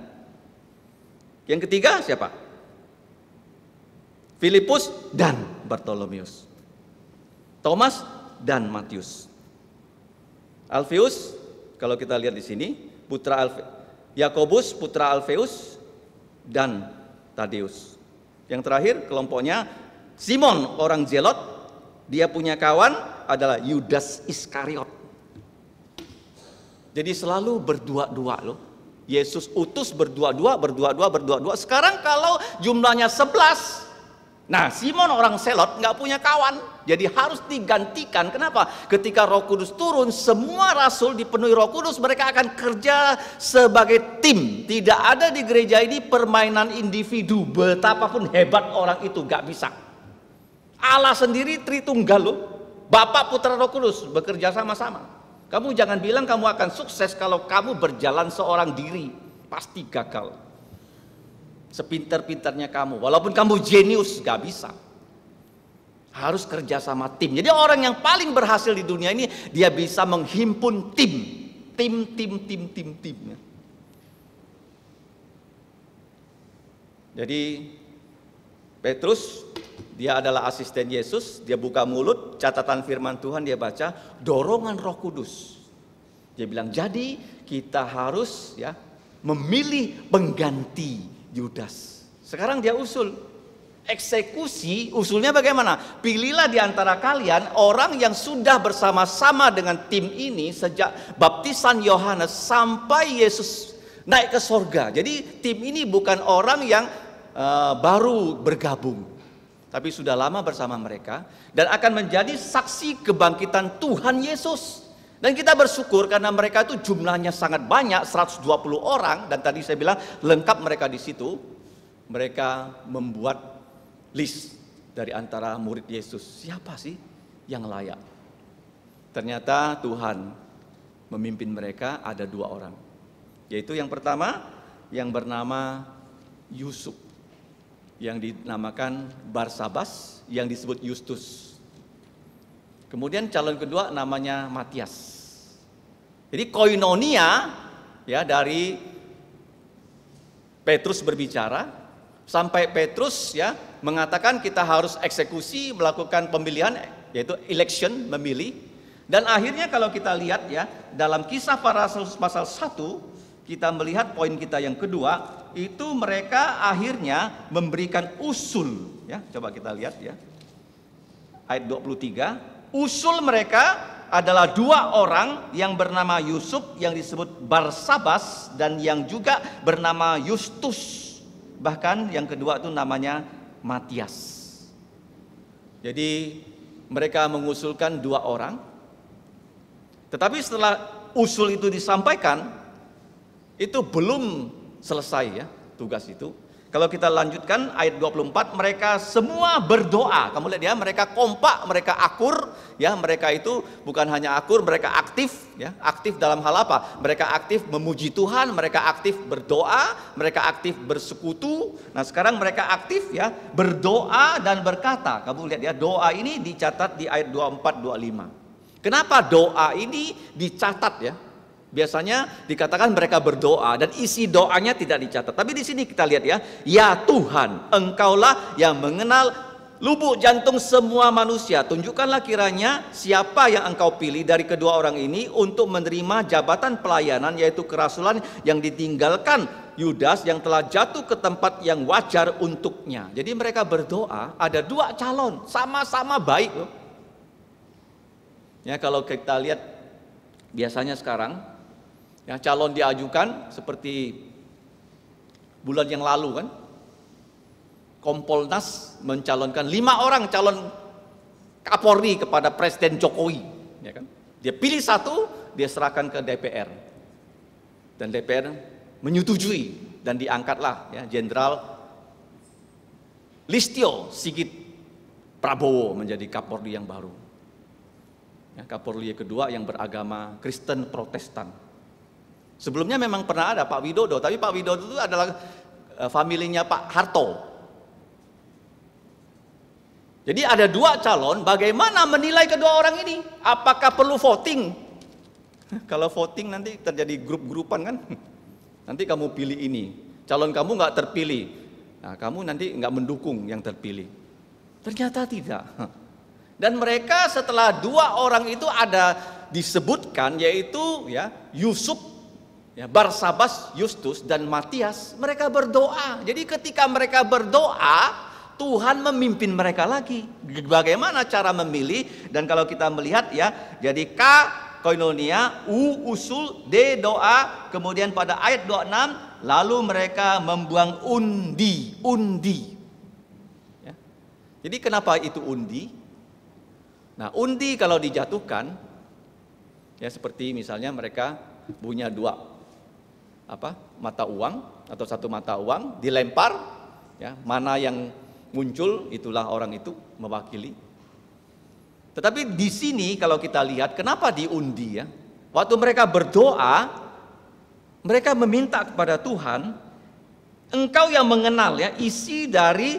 Yang ketiga siapa? Filipus dan Bartolomeus. Thomas dan Matius. Alfeus kalau kita lihat di sini putra Alfe Yakobus putra Alfeus dan Tadeus. Yang terakhir kelompoknya Simon orang Zelot dia punya kawan adalah Yudas Iskariot. Jadi selalu berdua-dua loh. Yesus utus berdua-dua, berdua-dua, berdua-dua. Sekarang kalau jumlahnya sebelas, Nah, Simon orang Selot nggak punya kawan, jadi harus digantikan. Kenapa? Ketika Roh Kudus turun, semua rasul dipenuhi Roh Kudus, mereka akan kerja sebagai tim. Tidak ada di gereja ini permainan individu, betapapun hebat orang itu nggak bisa. Allah sendiri Tritunggal loh. Bapak Putra Roh Kudus bekerja sama-sama. Kamu jangan bilang kamu akan sukses kalau kamu berjalan seorang diri, pasti gagal. Sepintar-pintarnya kamu, walaupun kamu jenius gak bisa. Harus kerja sama tim. Jadi orang yang paling berhasil di dunia ini dia bisa menghimpun tim, tim, tim, tim, tim, tim. tim. Jadi Petrus dia adalah asisten Yesus, dia buka mulut, catatan firman Tuhan dia baca, dorongan Roh Kudus. Dia bilang, "Jadi kita harus ya memilih pengganti Yudas." Sekarang dia usul eksekusi usulnya bagaimana? Pilihlah di antara kalian orang yang sudah bersama-sama dengan tim ini sejak baptisan Yohanes sampai Yesus naik ke sorga. Jadi tim ini bukan orang yang uh, baru bergabung, tapi sudah lama bersama mereka dan akan menjadi saksi kebangkitan Tuhan Yesus. Dan kita bersyukur karena mereka itu jumlahnya sangat banyak, 120 orang dan tadi saya bilang lengkap mereka di situ. Mereka membuat list dari antara murid Yesus. Siapa sih yang layak? Ternyata Tuhan memimpin mereka ada dua orang. Yaitu yang pertama yang bernama Yusuf yang dinamakan Barsabas yang disebut Justus. Kemudian calon kedua namanya Matias. Jadi koinonia ya dari Petrus berbicara sampai Petrus ya mengatakan kita harus eksekusi melakukan pemilihan yaitu election memilih dan akhirnya kalau kita lihat ya dalam kisah para rasul pasal 1 kita melihat poin kita yang kedua itu mereka akhirnya memberikan usul ya coba kita lihat ya ayat 23 usul mereka adalah dua orang yang bernama Yusuf yang disebut Barsabas dan yang juga bernama Justus bahkan yang kedua itu namanya Matias jadi mereka mengusulkan dua orang tetapi setelah usul itu disampaikan itu belum selesai ya tugas itu. Kalau kita lanjutkan ayat 24, mereka semua berdoa. Kamu lihat ya, mereka kompak, mereka akur, ya, mereka itu bukan hanya akur, mereka aktif, ya, aktif dalam hal apa? Mereka aktif memuji Tuhan, mereka aktif berdoa, mereka aktif bersekutu. Nah, sekarang mereka aktif ya, berdoa dan berkata. Kamu lihat ya, doa ini dicatat di ayat 24 25. Kenapa doa ini dicatat ya? Biasanya dikatakan mereka berdoa dan isi doanya tidak dicatat. Tapi di sini kita lihat ya, ya Tuhan, Engkaulah yang mengenal lubuk jantung semua manusia. Tunjukkanlah kiranya siapa yang engkau pilih dari kedua orang ini untuk menerima jabatan pelayanan yaitu kerasulan yang ditinggalkan Yudas yang telah jatuh ke tempat yang wajar untuknya. Jadi mereka berdoa ada dua calon sama-sama baik loh. Ya kalau kita lihat biasanya sekarang yang calon diajukan seperti bulan yang lalu kan Kompolnas mencalonkan lima orang calon Kapolri kepada Presiden Jokowi ya kan dia pilih satu dia serahkan ke DPR dan DPR menyetujui dan diangkatlah ya Jenderal Listio Sigit Prabowo menjadi Kapolri yang baru ya, Kapolri kedua yang beragama Kristen Protestan Sebelumnya memang pernah ada Pak Widodo, tapi Pak Widodo itu adalah eh, familinya Pak Harto. Jadi ada dua calon, bagaimana menilai kedua orang ini? Apakah perlu voting? Kalau voting nanti terjadi grup-grupan kan? Nanti kamu pilih ini, calon kamu nggak terpilih, nah, kamu nanti nggak mendukung yang terpilih. Ternyata tidak. Dan mereka setelah dua orang itu ada disebutkan yaitu ya Yusuf ya, Barsabas, Justus, dan Matias, mereka berdoa. Jadi ketika mereka berdoa, Tuhan memimpin mereka lagi. Bagaimana cara memilih? Dan kalau kita melihat ya, jadi K koinonia, U usul, D doa, kemudian pada ayat 26 lalu mereka membuang undi, undi. Ya. Jadi kenapa itu undi? Nah, undi kalau dijatuhkan ya seperti misalnya mereka punya dua apa mata uang atau satu mata uang dilempar ya mana yang muncul itulah orang itu mewakili tetapi di sini kalau kita lihat kenapa diundi ya waktu mereka berdoa mereka meminta kepada Tuhan engkau yang mengenal ya isi dari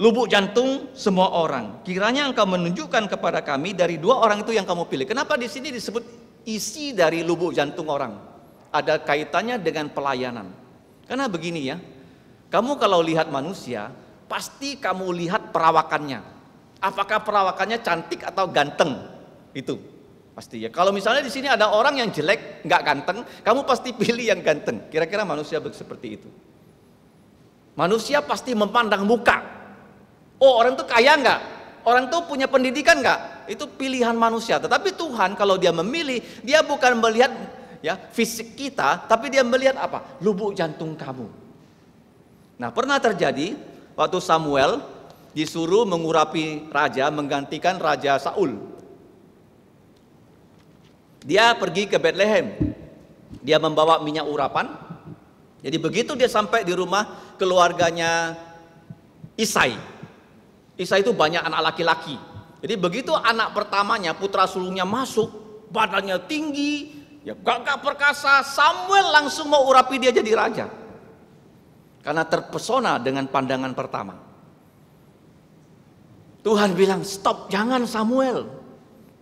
lubuk jantung semua orang kiranya engkau menunjukkan kepada kami dari dua orang itu yang kamu pilih kenapa di sini disebut isi dari lubuk jantung orang ada kaitannya dengan pelayanan. Karena begini ya, kamu kalau lihat manusia, pasti kamu lihat perawakannya. Apakah perawakannya cantik atau ganteng? Itu pasti ya. Kalau misalnya di sini ada orang yang jelek, nggak ganteng, kamu pasti pilih yang ganteng. Kira-kira manusia seperti itu. Manusia pasti memandang muka. Oh orang itu kaya nggak? Orang itu punya pendidikan nggak? Itu pilihan manusia. Tetapi Tuhan kalau dia memilih, dia bukan melihat ya fisik kita, tapi dia melihat apa? Lubuk jantung kamu. Nah, pernah terjadi waktu Samuel disuruh mengurapi raja menggantikan raja Saul. Dia pergi ke Bethlehem. Dia membawa minyak urapan. Jadi begitu dia sampai di rumah keluarganya Isai. Isai itu banyak anak laki-laki. Jadi begitu anak pertamanya putra sulungnya masuk, badannya tinggi, Ya gagah perkasa, Samuel langsung mau urapi dia jadi raja. Karena terpesona dengan pandangan pertama. Tuhan bilang, stop, jangan Samuel.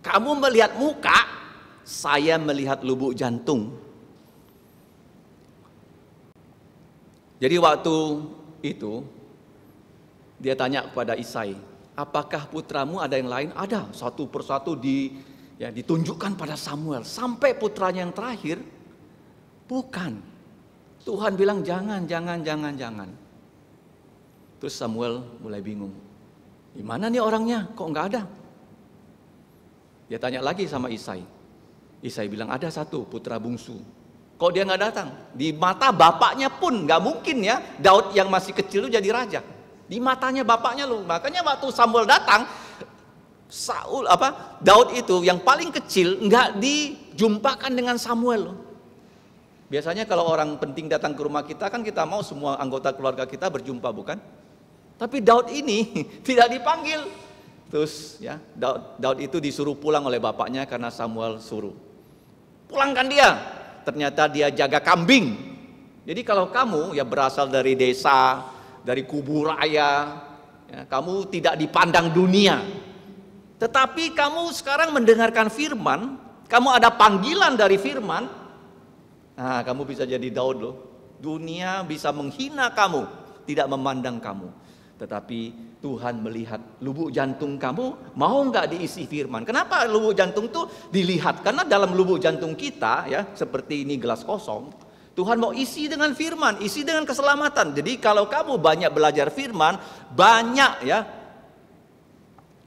Kamu melihat muka, saya melihat lubuk jantung. Jadi waktu itu, dia tanya kepada Isai, apakah putramu ada yang lain? Ada, satu persatu di ya ditunjukkan pada Samuel sampai putranya yang terakhir bukan Tuhan bilang jangan jangan jangan jangan terus Samuel mulai bingung di mana nih orangnya kok nggak ada dia tanya lagi sama Isai Isai bilang ada satu putra bungsu kok dia nggak datang di mata bapaknya pun nggak mungkin ya Daud yang masih kecil itu jadi raja di matanya bapaknya lu makanya waktu Samuel datang Saul apa Daud itu yang paling kecil nggak dijumpakan dengan Samuel Biasanya kalau orang penting datang ke rumah kita kan kita mau semua anggota keluarga kita berjumpa bukan? Tapi Daud ini tidak dipanggil. Terus ya Daud, Daud itu disuruh pulang oleh bapaknya karena Samuel suruh. Pulangkan dia. Ternyata dia jaga kambing. Jadi kalau kamu ya berasal dari desa, dari kubur raya, ya, kamu tidak dipandang dunia, tetapi kamu sekarang mendengarkan firman, kamu ada panggilan dari firman, nah kamu bisa jadi Daud loh. Dunia bisa menghina kamu, tidak memandang kamu. Tetapi Tuhan melihat lubuk jantung kamu mau nggak diisi firman. Kenapa lubuk jantung itu dilihat? Karena dalam lubuk jantung kita ya seperti ini gelas kosong. Tuhan mau isi dengan firman, isi dengan keselamatan. Jadi kalau kamu banyak belajar firman, banyak ya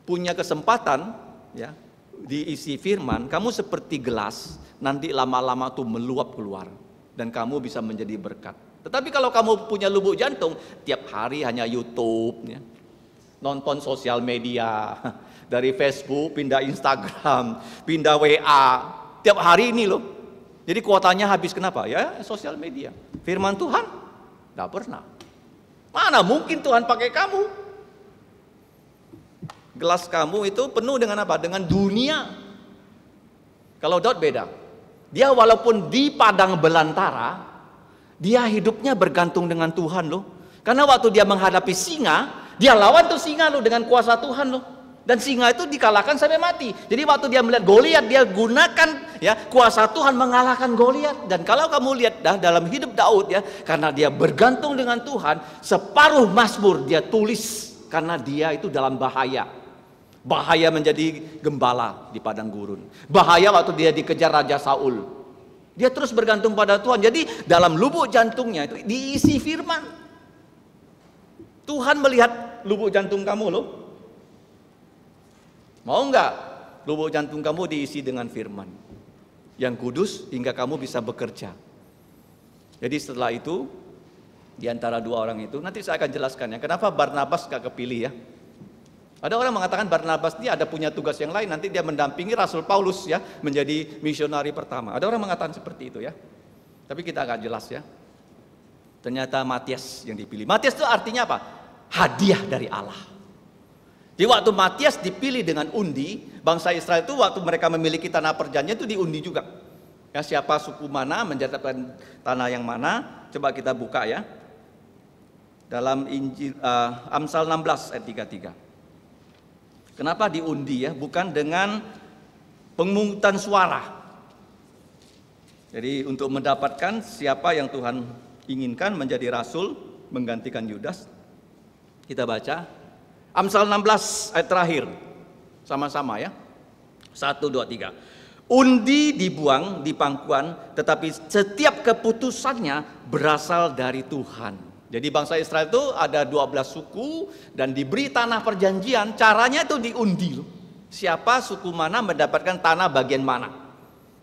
punya kesempatan ya diisi firman, kamu seperti gelas nanti lama-lama tuh meluap keluar dan kamu bisa menjadi berkat. Tetapi kalau kamu punya lubuk jantung, tiap hari hanya YouTube ya. Nonton sosial media, dari Facebook pindah Instagram, pindah WA, tiap hari ini loh. Jadi kuotanya habis kenapa? Ya sosial media. Firman Tuhan tidak pernah. Mana mungkin Tuhan pakai kamu? Gelas kamu itu penuh dengan apa? Dengan dunia. Kalau Daud beda. Dia walaupun di padang belantara, dia hidupnya bergantung dengan Tuhan loh. Karena waktu dia menghadapi singa, dia lawan tuh singa loh dengan kuasa Tuhan loh dan singa itu dikalahkan sampai mati. Jadi waktu dia melihat Goliat, dia gunakan ya kuasa Tuhan mengalahkan Goliat. Dan kalau kamu lihat dah dalam hidup Daud ya, karena dia bergantung dengan Tuhan, separuh Mazmur dia tulis karena dia itu dalam bahaya. Bahaya menjadi gembala di padang gurun. Bahaya waktu dia dikejar Raja Saul. Dia terus bergantung pada Tuhan. Jadi dalam lubuk jantungnya itu diisi firman. Tuhan melihat lubuk jantung kamu loh. Mau nggak lubuk jantung kamu diisi dengan firman yang kudus hingga kamu bisa bekerja. Jadi setelah itu di antara dua orang itu nanti saya akan jelaskan ya kenapa Barnabas gak kepilih ya ada orang mengatakan Barnabas dia ada punya tugas yang lain, nanti dia mendampingi Rasul Paulus ya, menjadi misionari pertama. Ada orang mengatakan seperti itu ya. Tapi kita agak jelas ya. Ternyata Matias yang dipilih. Matias itu artinya apa? Hadiah dari Allah. Di waktu Matias dipilih dengan undi, bangsa Israel itu waktu mereka memiliki tanah perjanjian itu diundi juga. Ya, siapa suku mana menjatuhkan tanah yang mana? Coba kita buka ya. Dalam Injil uh, Amsal 16 ayat 33. Kenapa diundi ya? Bukan dengan pengungutan suara. Jadi untuk mendapatkan siapa yang Tuhan inginkan menjadi rasul menggantikan Yudas. Kita baca Amsal 16 ayat terakhir. Sama-sama ya. 1 2 3. Undi dibuang di pangkuan, tetapi setiap keputusannya berasal dari Tuhan. Jadi bangsa Israel itu ada 12 suku dan diberi tanah perjanjian, caranya itu diundi loh. Siapa suku mana mendapatkan tanah bagian mana?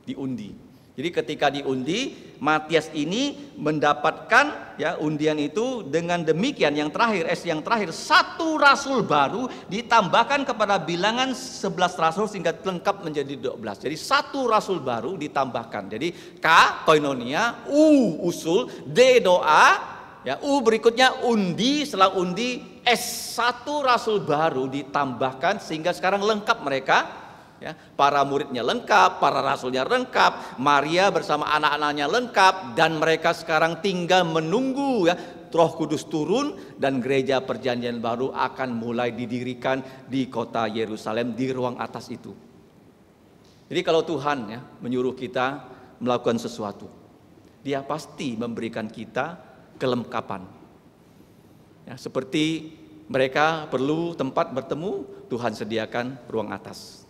Diundi. Jadi ketika diundi, Matias ini mendapatkan ya undian itu dengan demikian yang terakhir es yang terakhir satu rasul baru ditambahkan kepada bilangan 11 rasul sehingga lengkap menjadi 12. Jadi satu rasul baru ditambahkan. Jadi K koinonia, U usul, D doa, Ya, U berikutnya undi, setelah undi S1 rasul baru ditambahkan sehingga sekarang lengkap mereka. Ya, para muridnya lengkap, para rasulnya lengkap, Maria bersama anak-anaknya lengkap dan mereka sekarang tinggal menunggu ya Roh Kudus turun dan gereja perjanjian baru akan mulai didirikan di kota Yerusalem di ruang atas itu. Jadi kalau Tuhan ya menyuruh kita melakukan sesuatu, Dia pasti memberikan kita kelengkapan. Ya, seperti mereka perlu tempat bertemu, Tuhan sediakan ruang atas.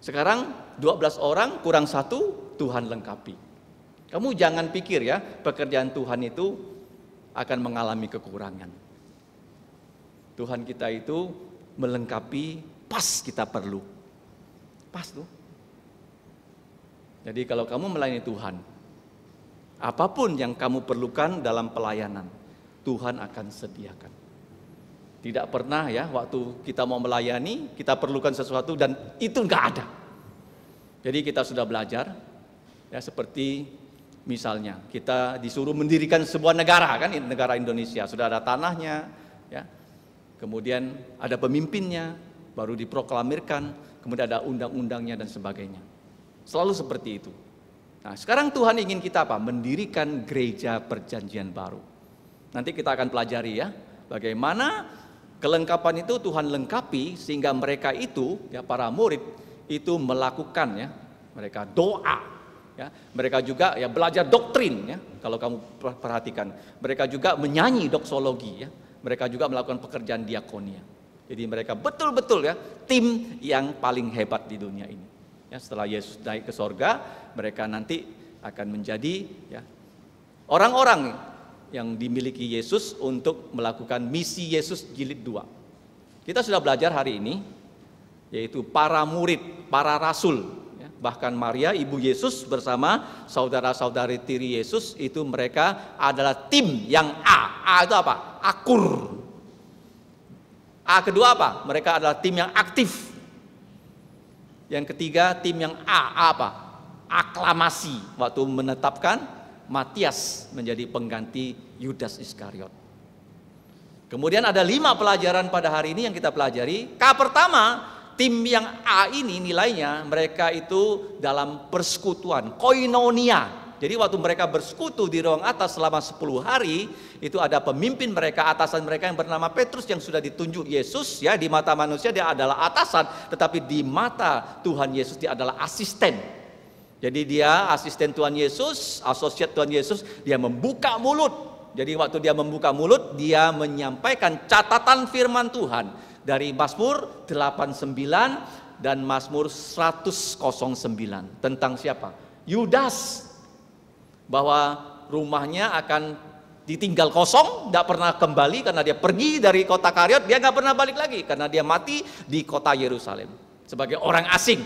Sekarang 12 orang kurang satu, Tuhan lengkapi. Kamu jangan pikir ya, pekerjaan Tuhan itu akan mengalami kekurangan. Tuhan kita itu melengkapi pas kita perlu. Pas tuh. Jadi kalau kamu melayani Tuhan, Apapun yang kamu perlukan dalam pelayanan, Tuhan akan sediakan. Tidak pernah ya waktu kita mau melayani, kita perlukan sesuatu dan itu enggak ada. Jadi kita sudah belajar ya seperti misalnya kita disuruh mendirikan sebuah negara kan negara Indonesia sudah ada tanahnya ya kemudian ada pemimpinnya baru diproklamirkan kemudian ada undang-undangnya dan sebagainya selalu seperti itu Nah, sekarang Tuhan ingin kita apa? Mendirikan gereja perjanjian baru. Nanti kita akan pelajari ya, bagaimana kelengkapan itu Tuhan lengkapi sehingga mereka itu ya para murid itu melakukan ya, mereka doa ya. Mereka juga ya belajar doktrin ya. Kalau kamu perhatikan, mereka juga menyanyi doksologi ya. Mereka juga melakukan pekerjaan diakonia. Jadi mereka betul-betul ya tim yang paling hebat di dunia ini. Ya, setelah Yesus naik ke sorga, mereka nanti akan menjadi orang ya, orang-orang yang dimiliki Yesus untuk melakukan misi Yesus jilid 2. Kita sudah belajar hari ini, yaitu para murid, para rasul, ya. bahkan Maria ibu Yesus bersama saudara-saudari tiri Yesus itu mereka adalah tim yang A. A itu apa? Akur. A kedua apa? Mereka adalah tim yang aktif. Yang ketiga tim yang A, A apa? Aklamasi waktu menetapkan Matias menjadi pengganti Yudas Iskariot. Kemudian ada lima pelajaran pada hari ini yang kita pelajari. K pertama, tim yang A ini nilainya mereka itu dalam persekutuan, koinonia, jadi waktu mereka bersekutu di ruang atas selama 10 hari, itu ada pemimpin mereka, atasan mereka yang bernama Petrus yang sudah ditunjuk Yesus ya di mata manusia dia adalah atasan, tetapi di mata Tuhan Yesus dia adalah asisten. Jadi dia asisten Tuhan Yesus, asosiat Tuhan Yesus, dia membuka mulut. Jadi waktu dia membuka mulut, dia menyampaikan catatan firman Tuhan dari Mazmur 89 dan Mazmur 109 tentang siapa? Yudas bahwa rumahnya akan ditinggal kosong, tidak pernah kembali karena dia pergi dari kota Karyot, dia nggak pernah balik lagi karena dia mati di kota Yerusalem sebagai orang asing.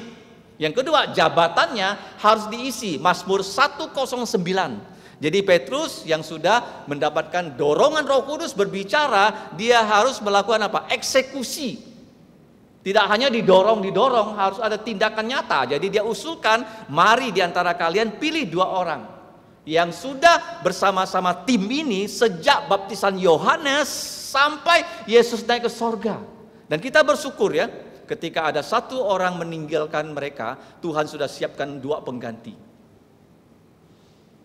Yang kedua, jabatannya harus diisi Mazmur 109. Jadi Petrus yang sudah mendapatkan dorongan Roh Kudus berbicara, dia harus melakukan apa? Eksekusi tidak hanya didorong-didorong, harus ada tindakan nyata. Jadi dia usulkan, mari di antara kalian pilih dua orang yang sudah bersama-sama tim ini sejak baptisan Yohanes sampai Yesus naik ke sorga. Dan kita bersyukur ya, ketika ada satu orang meninggalkan mereka, Tuhan sudah siapkan dua pengganti.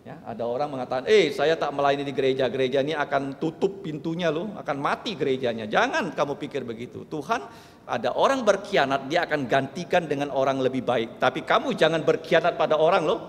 Ya, ada orang mengatakan, eh saya tak melayani di gereja, gereja ini akan tutup pintunya loh, akan mati gerejanya. Jangan kamu pikir begitu. Tuhan ada orang berkhianat, dia akan gantikan dengan orang lebih baik. Tapi kamu jangan berkhianat pada orang loh.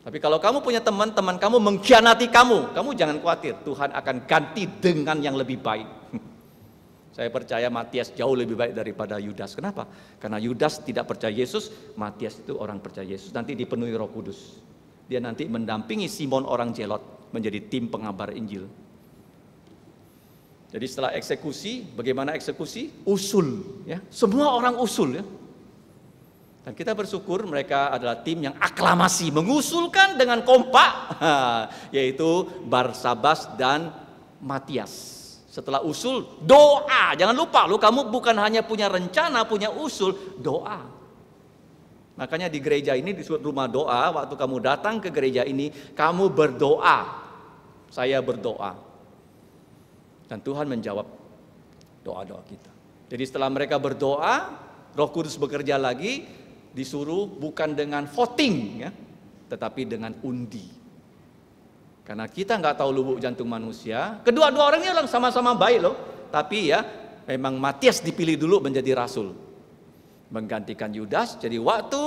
Tapi kalau kamu punya teman, teman kamu mengkhianati kamu, kamu jangan khawatir, Tuhan akan ganti dengan yang lebih baik. Saya percaya Matias jauh lebih baik daripada Yudas. Kenapa? Karena Yudas tidak percaya Yesus, Matias itu orang percaya Yesus. Nanti dipenuhi Roh Kudus. Dia nanti mendampingi Simon orang Jelot menjadi tim pengabar Injil. Jadi setelah eksekusi, bagaimana eksekusi? Usul, ya. Semua orang usul, ya. Dan kita bersyukur mereka adalah tim yang aklamasi, mengusulkan dengan kompak, yaitu Barsabas dan Matias. Setelah usul, doa. Jangan lupa, lu kamu bukan hanya punya rencana, punya usul, doa. Makanya di gereja ini di suatu rumah doa, waktu kamu datang ke gereja ini, kamu berdoa. Saya berdoa. Dan Tuhan menjawab doa-doa kita. Jadi setelah mereka berdoa, Roh Kudus bekerja lagi, disuruh bukan dengan voting ya, tetapi dengan undi. Karena kita nggak tahu lubuk jantung manusia. Kedua-dua orang ini orang sama-sama baik loh, tapi ya memang Matias dipilih dulu menjadi rasul. Menggantikan Yudas. Jadi waktu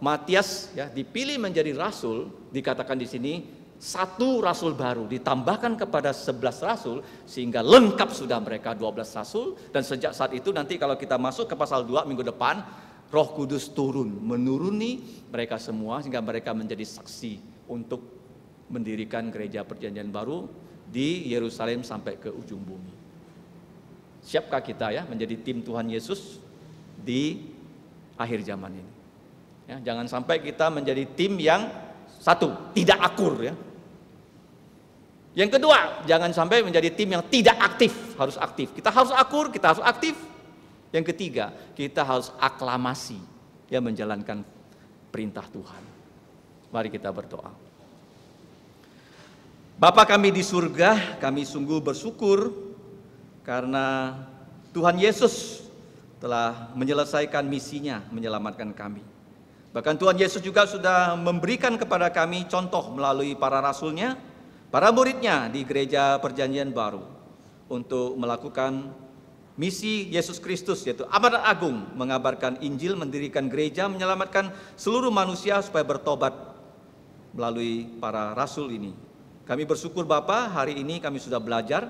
Matias ya dipilih menjadi rasul, dikatakan di sini satu rasul baru ditambahkan kepada sebelas rasul sehingga lengkap sudah mereka dua belas rasul dan sejak saat itu nanti kalau kita masuk ke pasal dua minggu depan Roh Kudus turun, menuruni mereka semua sehingga mereka menjadi saksi untuk mendirikan gereja perjanjian baru di Yerusalem sampai ke ujung bumi. Siapkah kita ya menjadi tim Tuhan Yesus di akhir zaman ini? Ya, jangan sampai kita menjadi tim yang satu tidak akur ya. Yang kedua, jangan sampai menjadi tim yang tidak aktif, harus aktif. Kita harus akur, kita harus aktif, yang ketiga, kita harus aklamasi yang menjalankan perintah Tuhan. Mari kita berdoa. Bapa kami di surga, kami sungguh bersyukur karena Tuhan Yesus telah menyelesaikan misinya menyelamatkan kami. Bahkan Tuhan Yesus juga sudah memberikan kepada kami contoh melalui para rasulnya, para muridnya di gereja perjanjian baru untuk melakukan Misi Yesus Kristus yaitu amanat agung mengabarkan Injil, mendirikan gereja, menyelamatkan seluruh manusia supaya bertobat melalui para rasul ini. Kami bersyukur Bapa, hari ini kami sudah belajar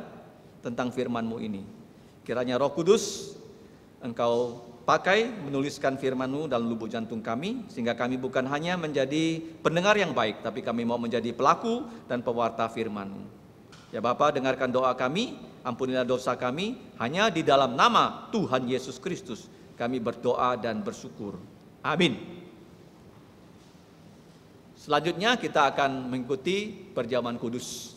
tentang firman-Mu ini. Kiranya Roh Kudus Engkau pakai menuliskan firman-Mu dalam lubuk jantung kami sehingga kami bukan hanya menjadi pendengar yang baik tapi kami mau menjadi pelaku dan pewarta firman-Mu. Ya Bapa, dengarkan doa kami ampunilah dosa kami, hanya di dalam nama Tuhan Yesus Kristus kami berdoa dan bersyukur. Amin. Selanjutnya kita akan mengikuti perjamuan kudus.